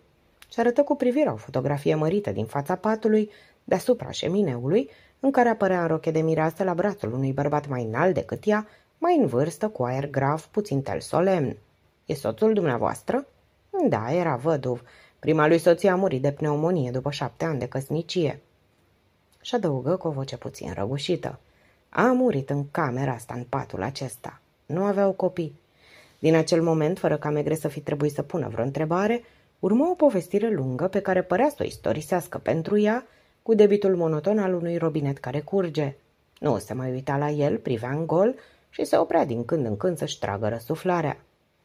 Și arătă cu privirea o fotografie mărită din fața patului, deasupra șemineului, în care apărea în roche de mireasă la brațul unui bărbat mai înalt decât ea, mai în vârstă, cu aer grav, puțin tel solemn. E soțul dumneavoastră?" Da, era văduv. Prima lui soție a murit de pneumonie după șapte ani de căsnicie." Și adăugă cu o voce puțin răgușită. A murit în camera asta, în patul acesta. Nu aveau copii. Din acel moment, fără ca Megre să fi trebuit să pună vreo întrebare, urmă o povestire lungă pe care părea să o istorisească pentru ea, cu debitul monoton al unui robinet care curge. Nu se mai uita la el, privea în gol și se oprea din când în când să-și tragă răsuflarea.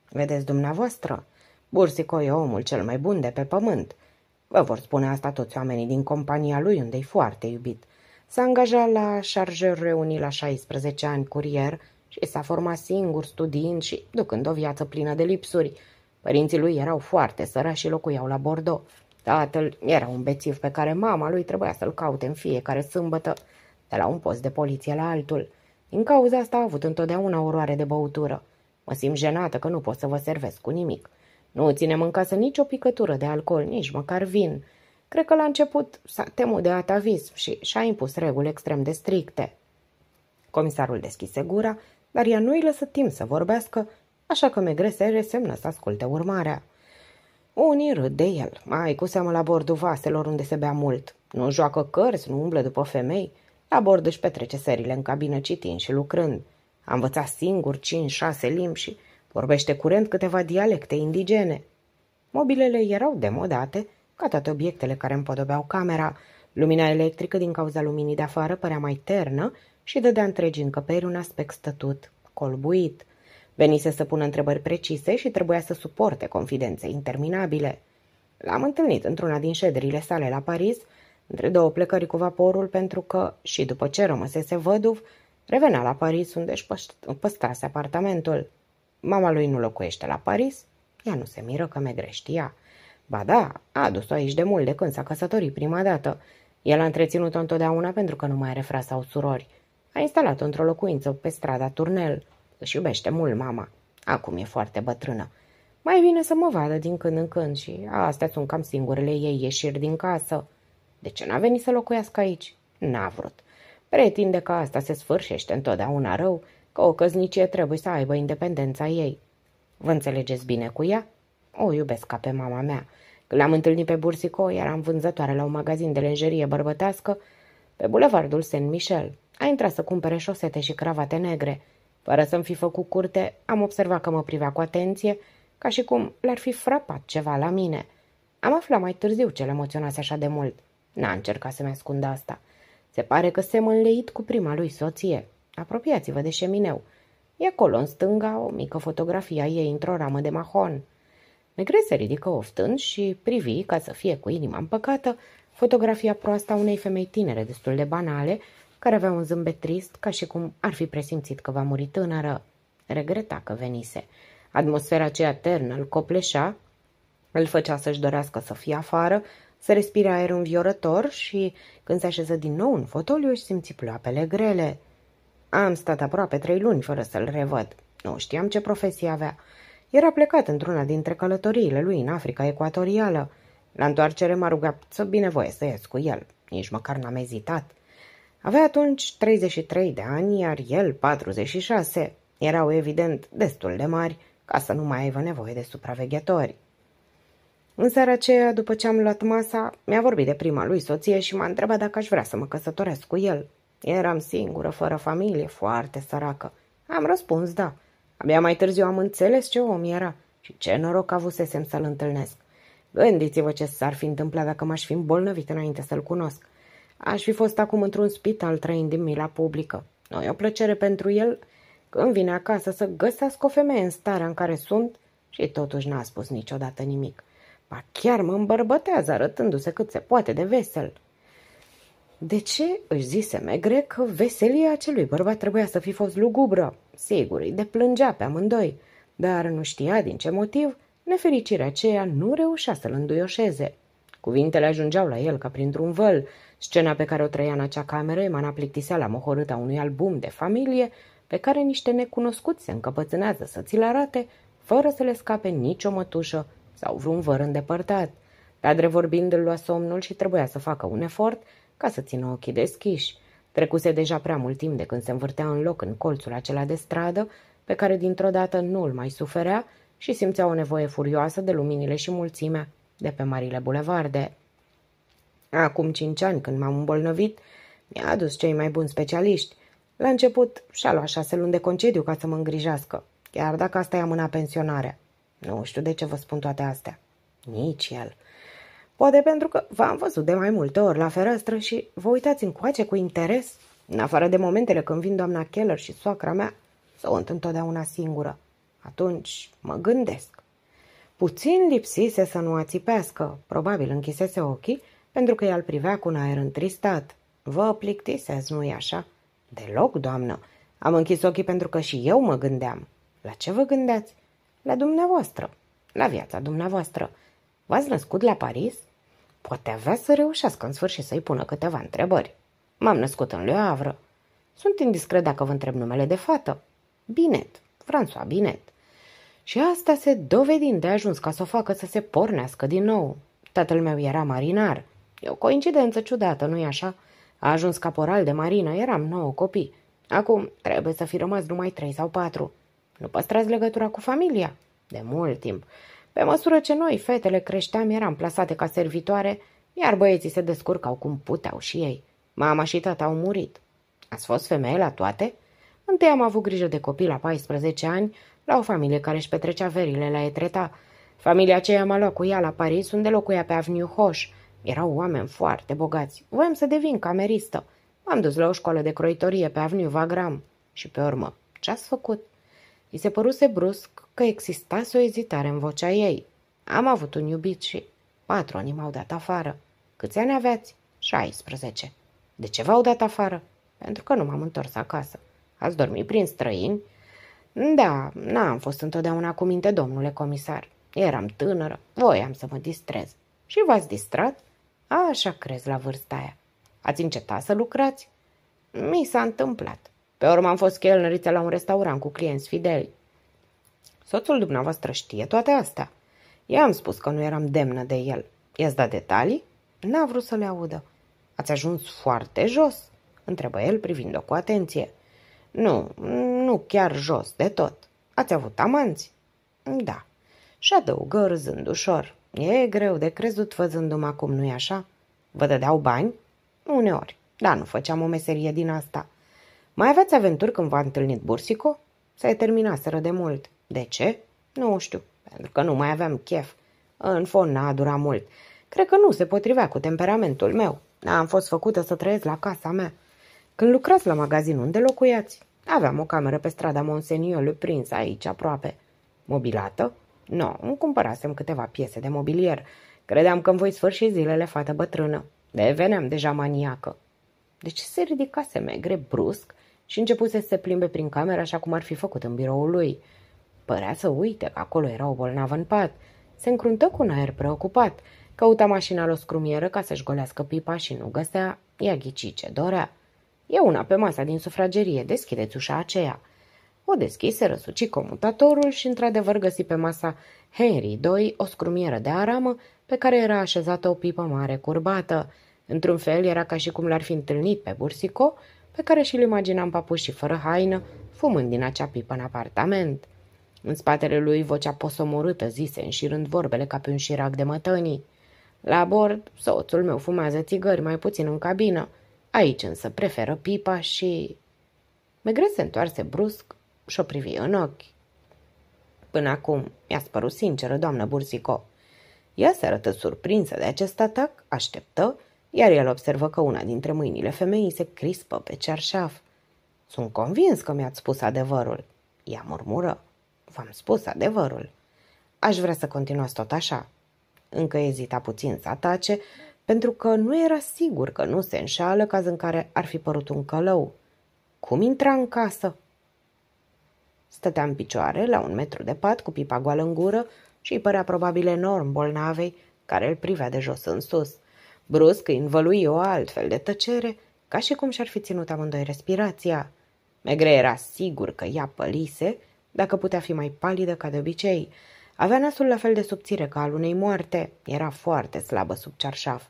Vedeți dumneavoastră, Bursico e omul cel mai bun de pe pământ. Vă vor spune asta toți oamenii din compania lui, unde i foarte iubit. S-a angajat la șarjeur reunii la 16 ani curier și s-a format singur studiind și ducând o viață plină de lipsuri. Părinții lui erau foarte sărași și locuiau la Bordeaux. Tatăl era un bețiv pe care mama lui trebuia să-l caute în fiecare sâmbătă, de la un post de poliție la altul. Din cauza asta a avut întotdeauna oroare de băutură. Mă simt jenată că nu pot să vă servesc cu nimic. Nu ținem în casă nici o picătură de alcool, nici măcar vin. Cred că la început s-a temut de atavism și și-a impus reguli extrem de stricte. Comisarul deschise gura, dar ea nu îi lăsă timp să vorbească, așa că Megrese resemnă să asculte urmarea. Unii râd de el, mai cu seamă la bordul vaselor unde se bea mult. Nu joacă cărți, nu umblă după femei. La bord își petrece serile în cabină citind și lucrând. A învățat singur cinci-șase limbi și vorbește curent câteva dialecte indigene. Mobilele erau demodate, ca toate obiectele care împodobeau camera. Lumina electrică din cauza luminii de afară părea mai ternă și dădea întregii încăperi un aspect stătut, colbuit. Venise să pună întrebări precise și trebuia să suporte confidențe interminabile. L-am întâlnit într-una din șederile sale la Paris, între două plecări cu vaporul, pentru că, și după ce rămăsese văduv, revenea la Paris unde își păstrase apartamentul. Mama lui nu locuiește la Paris, ea nu se miră că megreștia. Ba da, a adus-o aici de mult de când s-a căsătorit prima dată. El a întreținut-o întotdeauna pentru că nu mai are frați sau surori. A instalat-o într-o locuință pe strada Turnel. Își iubește mult mama. Acum e foarte bătrână. Mai vine să mă vadă din când în când și astea sunt cam singurele ei ieșiri din casă. De ce n-a venit să locuiască aici? N-a vrut. Pretinde că asta se sfârșește întotdeauna rău, că o căznicie trebuie să aibă independența ei. Vă înțelegeți bine cu ea? O iubesc ca pe mama mea L-am întâlnit pe Bursico, eram vânzătoare la un magazin de lenjerie bărbătească pe bulevardul Saint Michel. A intrat să cumpere șosete și cravate negre. Fără să-mi fi făcut curte, am observat că mă privea cu atenție, ca și cum l-ar fi frapat ceva la mine. Am aflat mai târziu ce l-emoționase așa de mult. N-a încercat să-mi ascundă asta. Se pare că se înleit cu prima lui soție. Apropiați-vă de șemineu. E acolo, în stânga, o mică fotografie a ei într-o ramă de mahon. Negre se ridică oftând și privi, ca să fie cu inima împăcată, fotografia proasta unei femei tinere destul de banale, care avea un zâmbet trist, ca și cum ar fi presimțit că va muri tânără. Regreta că venise. Atmosfera aceea ternă îl copleșea, îl făcea să-și dorească să fie afară, să respire aer înviorător și, când se așeză din nou în fotoliu, își simți ploapele grele. Am stat aproape trei luni fără să-l revăd. Nu știam ce profesie avea. Era plecat într-una dintre călătoriile lui în Africa Ecuatorială. La întoarcere m-a rugat să binevoie să ies cu el. Nici măcar n-am ezitat. Avea atunci 33 de ani, iar el 46. Erau evident destul de mari ca să nu mai aibă nevoie de supraveghetori. În seara aceea, după ce am luat masa, mi-a vorbit de prima lui soție și m-a întrebat dacă aș vrea să mă căsătoresc cu el. Eram singură, fără familie, foarte săracă. Am răspuns da. Abia mai târziu am înțeles ce om era și ce noroc avusesem să-l întâlnesc. Gândiți-vă ce s-ar fi întâmplat dacă m-aș fi îmbolnăvit înainte să-l cunosc. Aș fi fost acum într-un spital trăind din mila publică. Nu e o plăcere pentru el când vine acasă să găsească o femeie în starea în care sunt și totuși n-a spus niciodată nimic. Ba chiar mă îmbărbătează arătându-se cât se poate de vesel. De ce își zise Megre că veselia acelui bărbat trebuia să fi fost lugubră? Sigur, îi deplângea pe amândoi, dar nu știa din ce motiv nefericirea aceea nu reușea să-l înduioșeze. Cuvintele ajungeau la el ca printr-un văl. Scena pe care o trăia în acea cameră emana plictiseala mohorâtă a unui album de familie pe care niște necunoscuți se încăpățânează să ți-l arate fără să le scape nicio mătușă sau vreun văr îndepărtat. Pe adre vorbind îl lua somnul și trebuia să facă un efort ca să țină ochii deschiși. Trecuse deja prea mult timp de când se învârtea în loc în colțul acela de stradă, pe care dintr-o dată nu îl mai suferea și simțea o nevoie furioasă de luminile și mulțimea de pe marile bulevarde. Acum cinci ani, când m-am îmbolnăvit, mi-a adus cei mai buni specialiști. La început și-a luat șase luni de concediu ca să mă îngrijească, chiar dacă asta i-a mâna pensionarea. Nu știu de ce vă spun toate astea. Nici el. Poate pentru că v-am văzut de mai multe ori la fereastră și vă uitați încoace cu interes, în afară de momentele când vin doamna Keller și soacra mea, sunt întotdeauna singură. Atunci mă gândesc. Puțin lipsise să nu ațipească, probabil închisese ochii, pentru că el privea cu un aer întristat. Vă plictiseți, nu-i așa? Deloc, doamnă. Am închis ochii pentru că și eu mă gândeam. La ce vă gândeați? La dumneavoastră. La viața dumneavoastră. V-ați născut la Paris? Poate avea să reușească în sfârșit să-i pună câteva întrebări. M-am născut în Le Havre. Sunt indiscret dacă vă întreb numele de fată. Binet, François Binet. Și asta se dovedind de ajuns ca să o facă să se pornească din nou. Tatăl meu era marinar. E o coincidență ciudată, nu-i așa? A ajuns caporal de marină, eram nouă copii. Acum trebuie să fi rămas numai trei sau patru. Nu păstrați legătura cu familia? De mult timp. Pe măsură ce noi, fetele, creșteam, eram plasate ca servitoare, iar băieții se descurcau cum puteau și ei. Mama și tata au murit. Ați fost femeie la toate? Întâi am avut grijă de copii la 14 ani, la o familie care își petrecea verile la Etreta. Familia aceea m-a luat cu ea la Paris, unde locuia pe Avenue Hoche. Erau oameni foarte bogați. Voiam să devin cameristă. M-am dus la o școală de croitorie pe Avenue Vagram. Și pe urmă, ce-ați făcut? I se păruse brusc că existase o ezitare în vocea ei. Am avut un iubit și patronii m-au dat afară. Câți ani aveați? 16. De ce v-au dat afară? Pentru că nu m-am întors acasă. Ați dormit prin străini? Da, n-am fost întotdeauna cu minte, domnule comisar. Eram tânără, voiam să mă distrez. Și v-ați distrat? Așa crezi la vârsta aia. Ați încetat să lucrați? Mi s-a întâmplat. Pe urmă am fost chelneriță la un restaurant cu clienți fideli. Soțul dumneavoastră știe toate astea. I-am spus că nu eram demnă de el. I-ați dat detalii? N-a vrut să le audă. Ați ajuns foarte jos? Întrebă el privind-o cu atenție. Nu, nu chiar jos de tot. Ați avut amanți? Da. Și adăugă râzând ușor. E greu de crezut văzându-mă acum, nu-i așa? Vă dădeau bani? Uneori, dar nu făceam o meserie din asta. Mai aveți aventuri când v-a întâlnit Bursico? S-a terminat sără de mult. De ce? Nu știu. Pentru că nu mai aveam chef. În fond n-a durat mult. Cred că nu se potrivea cu temperamentul meu. Am fost făcută să trăiesc la casa mea. Când lucrați la magazin, unde locuiați? Aveam o cameră pe strada Monseniol prins aici, aproape. Mobilată? Nu, îmi cumpărasem câteva piese de mobilier. Credeam că îmi voi sfârși zilele fată bătrână. Deveneam deja maniacă. De ce se ridicase megre brusc și începuse să se plimbe prin cameră așa cum ar fi făcut în biroul lui. Părea să uite că acolo era o bolnavă în pat. Se încruntă cu un aer preocupat. Căuta mașina la o scrumieră ca să-și golească pipa și nu găsea, ea ghici ce dorea. E una pe masa din sufragerie, deschideți ușa aceea. O deschise, răsuci comutatorul și într-adevăr găsi pe masa Henry II o scrumieră de aramă pe care era așezată o pipă mare curbată. Într-un fel era ca și cum l-ar fi întâlnit pe bursico, pe care și-l imaginam papuși și fără haină, fumând din acea pipă în apartament. În spatele lui vocea posomorâtă zise, înșirând vorbele ca pe un șirac de mătănii. La bord, soțul meu fumează țigări mai puțin în cabină. Aici însă preferă pipa și... Megre se întoarse brusc și o privi în ochi. Până acum i-a spărut sinceră, doamnă Bursico. Ea se arătă surprinsă de acest atac, așteptă iar el observă că una dintre mâinile femeii se crispă pe cerșaf. Sunt convins că mi-ați spus adevărul. Ea murmură. V-am spus adevărul. Aș vrea să continuați tot așa. Încă ezita puțin să atace, pentru că nu era sigur că nu se înșală caz în care ar fi părut un călău. Cum intra în casă? Stătea în picioare, la un metru de pat, cu pipa goală în gură și îi părea probabil enorm bolnavei, care îl privea de jos în sus. Brusc îi învălui o altfel de tăcere, ca și cum și-ar fi ținut amândoi respirația. Megre era sigur că ea pălise, dacă putea fi mai palidă ca de obicei. Avea nasul la fel de subțire ca al unei moarte, era foarte slabă sub cearșaf.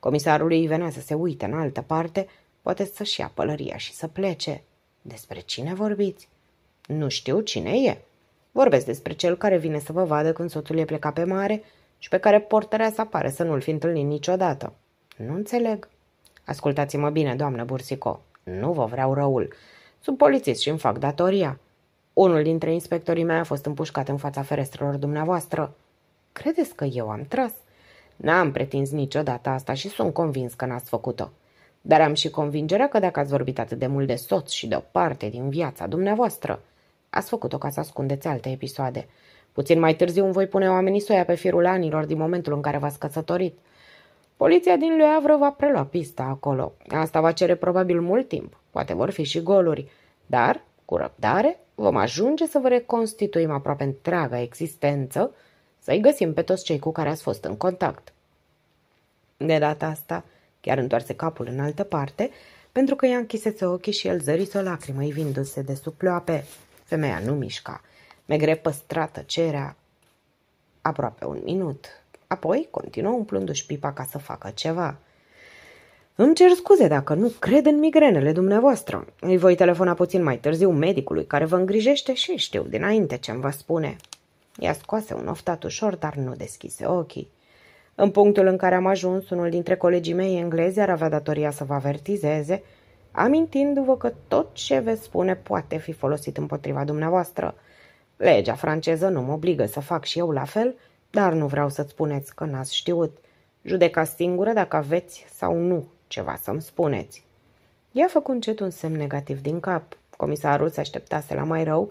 Comisarul îi venea să se uite în altă parte, poate să-și ia pălăria și să plece. Despre cine vorbiți? Nu știu cine e. Vorbesc despre cel care vine să vă vadă când soțul e plecat pe mare și pe care portărea să apare să nu-l fi întâlnit niciodată. Nu înțeleg. Ascultați-mă bine, doamnă Bursico. Nu vă vreau răul. Sunt polițist și îmi fac datoria. Unul dintre inspectorii mei a fost împușcat în fața ferestrelor dumneavoastră. Credeți că eu am tras? N-am pretins niciodată asta și sunt convins că n-ați făcut-o. Dar am și convingerea că dacă ați vorbit atât de mult de soț și de o parte din viața dumneavoastră, ați făcut-o ca să ascundeți alte episoade. Puțin mai târziu îmi voi pune oamenii soia pe firul anilor din momentul în care v-ați căsătorit – Poliția din Leavre va prelua pista acolo. Asta va cere probabil mult timp, poate vor fi și goluri, dar, cu răbdare, vom ajunge să vă reconstituim aproape întreaga existență, să-i găsim pe toți cei cu care ați fost în contact. De data asta, chiar întoarse capul în altă parte, pentru că i-a ea închisese ochii și el zăris o lacrimă, vindu-se de sub ploape. Femeia nu mișca. Megre păstrată cerea aproape un minut. Apoi continuă umplându-și pipa ca să facă ceva. Îmi cer scuze dacă nu cred în migrenele dumneavoastră. Îi voi telefona puțin mai târziu medicului care vă îngrijește și știu dinainte ce îmi va spune. Ea scoase un oftat ușor, dar nu deschise ochii. În punctul în care am ajuns, unul dintre colegii mei englezi ar avea datoria să vă avertizeze, amintindu-vă că tot ce veți spune poate fi folosit împotriva dumneavoastră. Legea franceză nu mă obligă să fac și eu la fel – dar nu vreau să-ți spuneți că n-ați știut. Judecați singură dacă aveți sau nu ceva să-mi spuneți. Ea făcut încet un semn negativ din cap. Comisarul se așteptase la mai rău,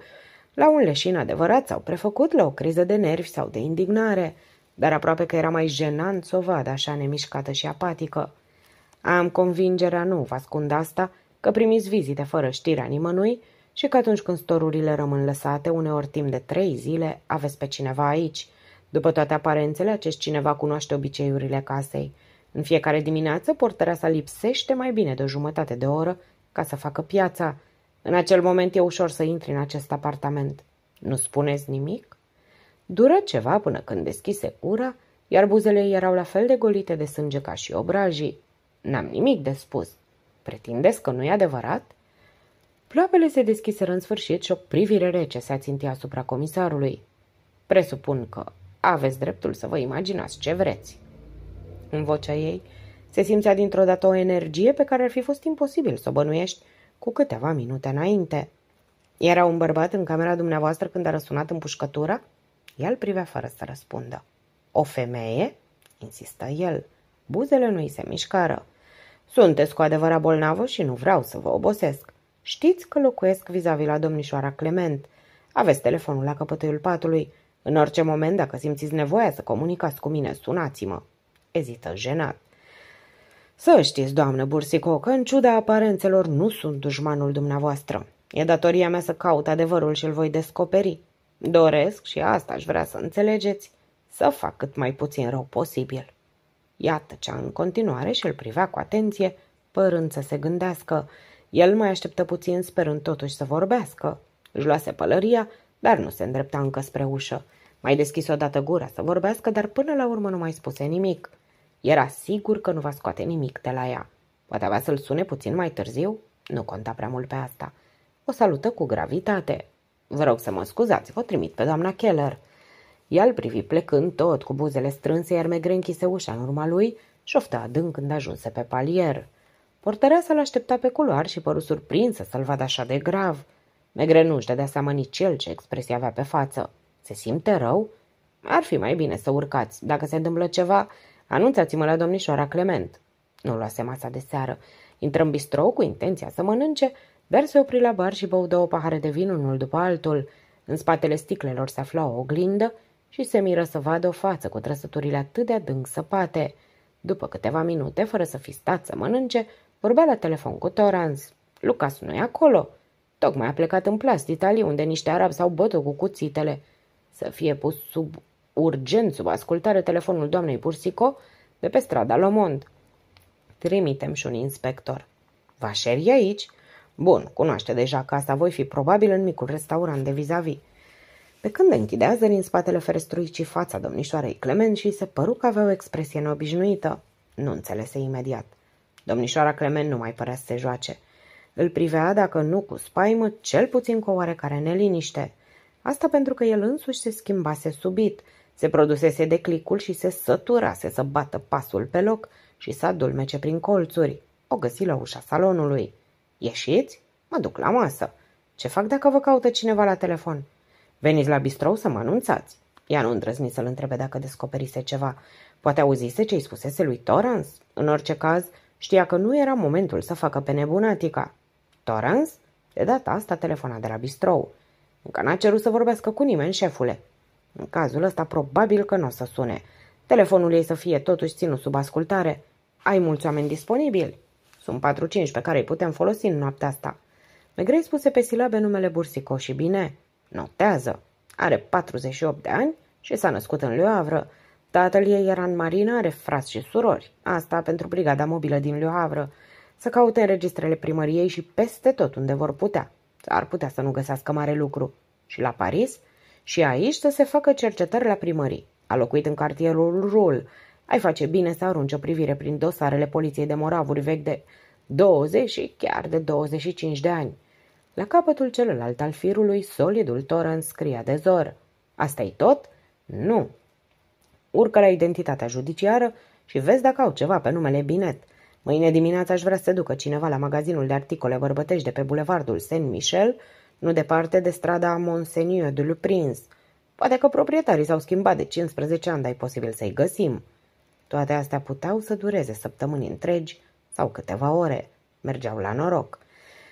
la un leșin adevărat sau prefăcut, la o criză de nervi sau de indignare, dar aproape că era mai jenant să o vadă așa nemișcată și apatică. Am convingerea, nu vă ascund asta, că primiți vizite fără știrea nimănui și că atunci când storurile rămân lăsate, uneori timp de trei zile, aveți pe cineva aici – după toate aparențele, acest cineva cunoaște obiceiurile casei. În fiecare dimineață, portera sa lipsește mai bine de o jumătate de oră ca să facă piața. În acel moment e ușor să intri în acest apartament. Nu spuneți nimic? Dură ceva până când deschise ura, iar buzele erau la fel de golite de sânge ca și obrajii. N-am nimic de spus. Pretindeți că nu-i adevărat? Ploapele se deschiseră în sfârșit și o privire rece se a asupra comisarului. Presupun că aveți dreptul să vă imaginați ce vreți. În vocea ei se simțea dintr-o dată o energie pe care ar fi fost imposibil să o bănuiești cu câteva minute înainte. Era un bărbat în camera dumneavoastră când a răsunat împușcătura? El privea fără să răspundă. O femeie? insistă el. Buzele nu se mișcară. Sunteți cu adevărat bolnavă și nu vreau să vă obosesc. Știți că locuiesc vis-a-vis la domnișoara Clement. Aveți telefonul la capătul patului. În orice moment, dacă simțiți nevoia să comunicați cu mine, sunați-mă. Ezită jenat. Să știți, doamnă Bursico, că în ciuda aparențelor nu sunt dușmanul dumneavoastră. E datoria mea să caut adevărul și îl voi descoperi. Doresc, și asta aș vrea să înțelegeți, să fac cât mai puțin rău posibil. Iată cea în continuare și îl privea cu atenție, părând să se gândească. El mai așteptă puțin, sperând totuși să vorbească. Își luase pălăria dar nu se îndrepta încă spre ușă. Mai deschis odată gura să vorbească, dar până la urmă nu mai spuse nimic. Era sigur că nu va scoate nimic de la ea. Poate avea să-l sune puțin mai târziu? Nu conta prea mult pe asta. O salută cu gravitate. Vă rog să mă scuzați, vă trimit pe doamna Keller. Ea îl privi plecând tot, cu buzele strânse, iar Megre închise ușa în urma lui și oftă adânc când ajunse pe palier. Portărea să-l aștepta pe culoar și păru surprinsă să-l vadă așa de grav – Megre nu-și dădea seama nici el ce expresie avea pe față. Se simte rău? Ar fi mai bine să urcați. Dacă se întâmplă ceva, anunțați-mă la domnișoara Clement. Nu luase masa de seară. Intră în bistrou cu intenția să mănânce, dar se opri la bar și bău două pahare de vin unul după altul. În spatele sticlelor se afla o oglindă și se miră să vadă o față cu trăsăturile atât de adânc săpate. După câteva minute, fără să fi stat să mănânce, vorbea la telefon cu Torans. Lucas nu e acolo. Tocmai a plecat în plas Italia, unde niște arabi s-au bătut cu cuțitele. Să fie pus sub urgent sub ascultare telefonul doamnei Pursico de pe strada Lomond. Trimitem și un inspector. Va șeri aici? Bun, cunoaște deja casa, voi fi probabil în micul restaurant de vis-a-vis. Pe când închidea din spatele ferestruicii fața domnișoarei Clement și se păru că avea o expresie neobișnuită. Nu înțelese imediat. Domnișoara Clement nu mai părea să se joace. Îl privea, dacă nu cu spaimă, cel puțin cu o oarecare neliniște. Asta pentru că el însuși se schimbase subit, se produsese declicul și se săturase să bată pasul pe loc și să adulmece prin colțuri. O găsi la ușa salonului. Ieșiți? Mă duc la masă. Ce fac dacă vă caută cineva la telefon? Veniți la bistrou să mă anunțați. Ea nu îndrăzni să-l întrebe dacă descoperise ceva. Poate auzise ce-i spusese lui Torrance. În orice caz, știa că nu era momentul să facă pe nebunatica. Torrance? De data asta telefona de la bistrou. Încă n-a cerut să vorbească cu nimeni, șefule. În cazul ăsta probabil că nu o să sune. Telefonul ei să fie totuși ținut sub ascultare. Ai mulți oameni disponibili. Sunt patru cinci pe care îi putem folosi în noaptea asta. Megrei spuse pe silabe numele Bursico și bine. Notează. Are 48 de ani și s-a născut în Leoavră. Tatăl ei era în marină, are frați și surori. Asta pentru brigada mobilă din Leoavră să caute înregistrele primăriei și peste tot unde vor putea. Ar putea să nu găsească mare lucru. Și la Paris? Și aici să se facă cercetări la primării. A locuit în cartierul Rul. Ai face bine să arunci o privire prin dosarele poliției de moravuri vechi de 20 și chiar de 25 de ani. La capătul celălalt al firului, solidul Torrens scria de zor. asta e tot? Nu. Urcă la identitatea judiciară și vezi dacă au ceva pe numele Binet – Mâine dimineață aș vrea să ducă cineva la magazinul de articole bărbătești de pe bulevardul Saint-Michel, nu departe de strada Monseigneur de Prince. Poate că proprietarii s-au schimbat de 15 ani, dar e posibil să-i găsim. Toate astea puteau să dureze săptămâni întregi sau câteva ore. Mergeau la noroc.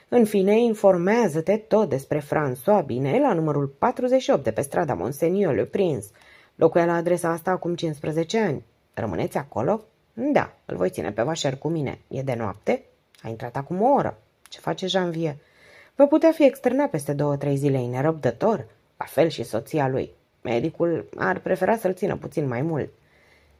În fine, informează-te tot despre François Bine la numărul 48 de pe strada Monseigneur Le Prince. Locuia la adresa asta acum 15 ani. Rămâneți acolo da, îl voi ține pe vașer cu mine. E de noapte? A intrat acum o oră. Ce face Janvie? Vă putea fi externat peste două-trei zile, e nerăbdător. La fel și soția lui. Medicul ar prefera să-l țină puțin mai mult.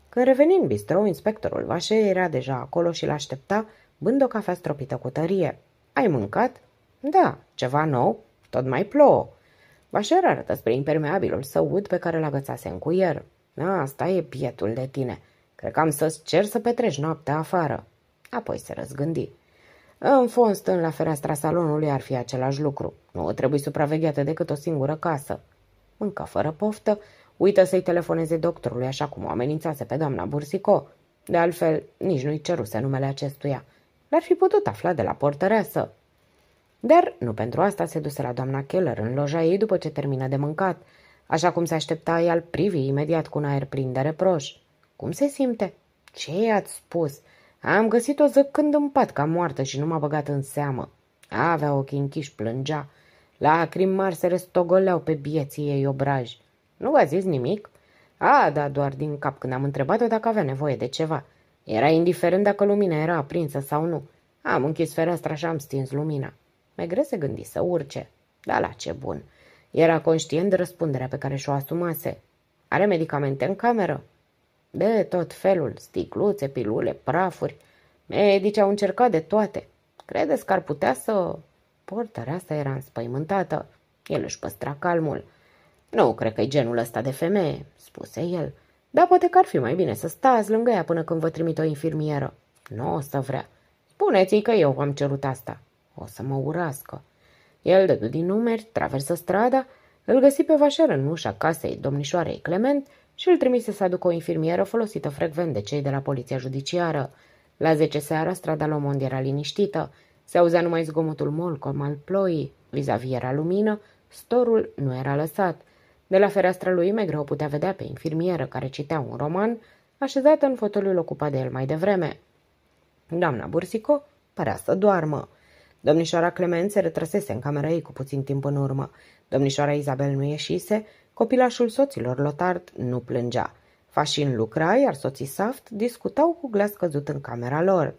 Când reveni în bistrou, inspectorul Vașe era deja acolo și l-aștepta, bând o cafea stropită cu tărie. Ai mâncat? Da, ceva nou? Tot mai plouă. Vașer arătă spre impermeabilul său ud pe care l-agățase în cuier. Asta e pietul de tine. Cred că am să-ți cer să petreci noaptea afară. Apoi se răzgândi. În fond, stând la fereastra salonului, ar fi același lucru. Nu o trebuie supravegheată decât o singură casă. Mânca fără poftă, uită să-i telefoneze doctorului așa cum o amenințase pe doamna Bursico. De altfel, nici nu-i ceruse numele acestuia. L-ar fi putut afla de la portăreasă. Dar nu pentru asta se duse la doamna Keller în loja ei după ce termină de mâncat. Așa cum se aștepta, el privi imediat cu un aer plin de reproș. Cum se simte? Ce i-ați spus? Am găsit-o zăcând în pat ca moartă și nu m-a băgat în seamă. Avea ochii închiși, plângea. Lacrimi mari se răstogoleau pe bieții ei obraji. Nu v-a zis nimic? A, da, doar din cap când am întrebat-o dacă avea nevoie de ceva. Era indiferent dacă lumina era aprinsă sau nu. Am închis fereastra și am stins lumina. greu se gândi să urce. Da, la ce bun! Era conștient de răspunderea pe care și-o asumase. Are medicamente în cameră? De tot felul, sticluțe, pilule, prafuri. Medici au încercat de toate. Credeți că ar putea să... asta era înspăimântată. El își păstra calmul. Nu cred că e genul ăsta de femeie, spuse el. Dar poate că ar fi mai bine să stați lângă ea până când vă trimit o infirmieră. Nu o să vrea. Spuneți-i că eu v-am cerut asta. O să mă urască. El dădu din numeri, traversă strada, îl găsi pe vașer în ușa casei domnișoarei Clement și îl trimise să aducă o infirmieră folosită frecvent de cei de la poliția judiciară. La 10 seara, strada Lomond era liniștită. Se auzea numai zgomotul molcom al ploii. Vis-a-vis era lumină, storul nu era lăsat. De la fereastra lui Megre o putea vedea pe infirmieră care citea un roman, așezată în fotoliul ocupat de el mai devreme. Doamna Bursico părea să doarmă. Domnișoara Clement se retrăsese în camera ei cu puțin timp în urmă. Domnișoara Isabel nu ieșise Copilașul soților Lotard nu plângea. Fașin lucra, iar soții Saft discutau cu glas căzut în camera lor.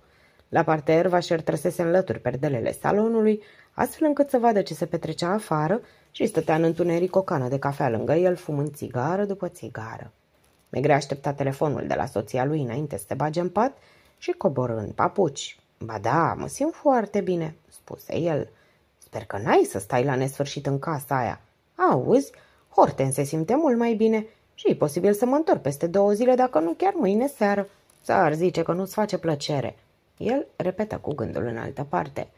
La parter, Vașer trăsese în lături perdelele salonului, astfel încât să vadă ce se petrecea afară și stătea în întuneric o cană de cafea lângă el, fumând țigară după țigară. Megre aștepta telefonul de la soția lui înainte să se bage în pat și coborând papuci. Ba da, mă simt foarte bine," spuse el. Sper că n-ai să stai la nesfârșit în casa aia. Auzi, Horten se simte mult mai bine și e posibil să mă întorc peste două zile, dacă nu chiar mâine seară. S-ar zice că nu-ți face plăcere. El repetă cu gândul în altă parte.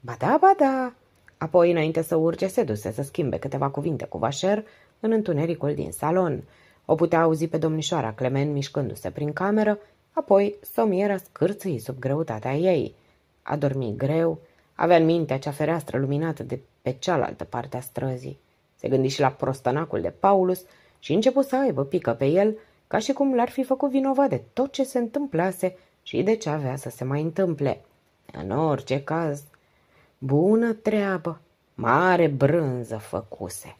Ba da, ba da! Apoi, înainte să urce, se duse să schimbe câteva cuvinte cu Vașer în întunericul din salon. O putea auzi pe domnișoara Clemen mișcându-se prin cameră, apoi somiera scârțâi sub greutatea ei. A dormit greu, avea în minte acea fereastră luminată de pe cealaltă parte a străzii. Se gândi și la prostănacul de Paulus și începu să aibă pică pe el, ca și cum l-ar fi făcut vinovat de tot ce se întâmplase și de ce avea să se mai întâmple. În orice caz, bună treabă, mare brânză făcuse.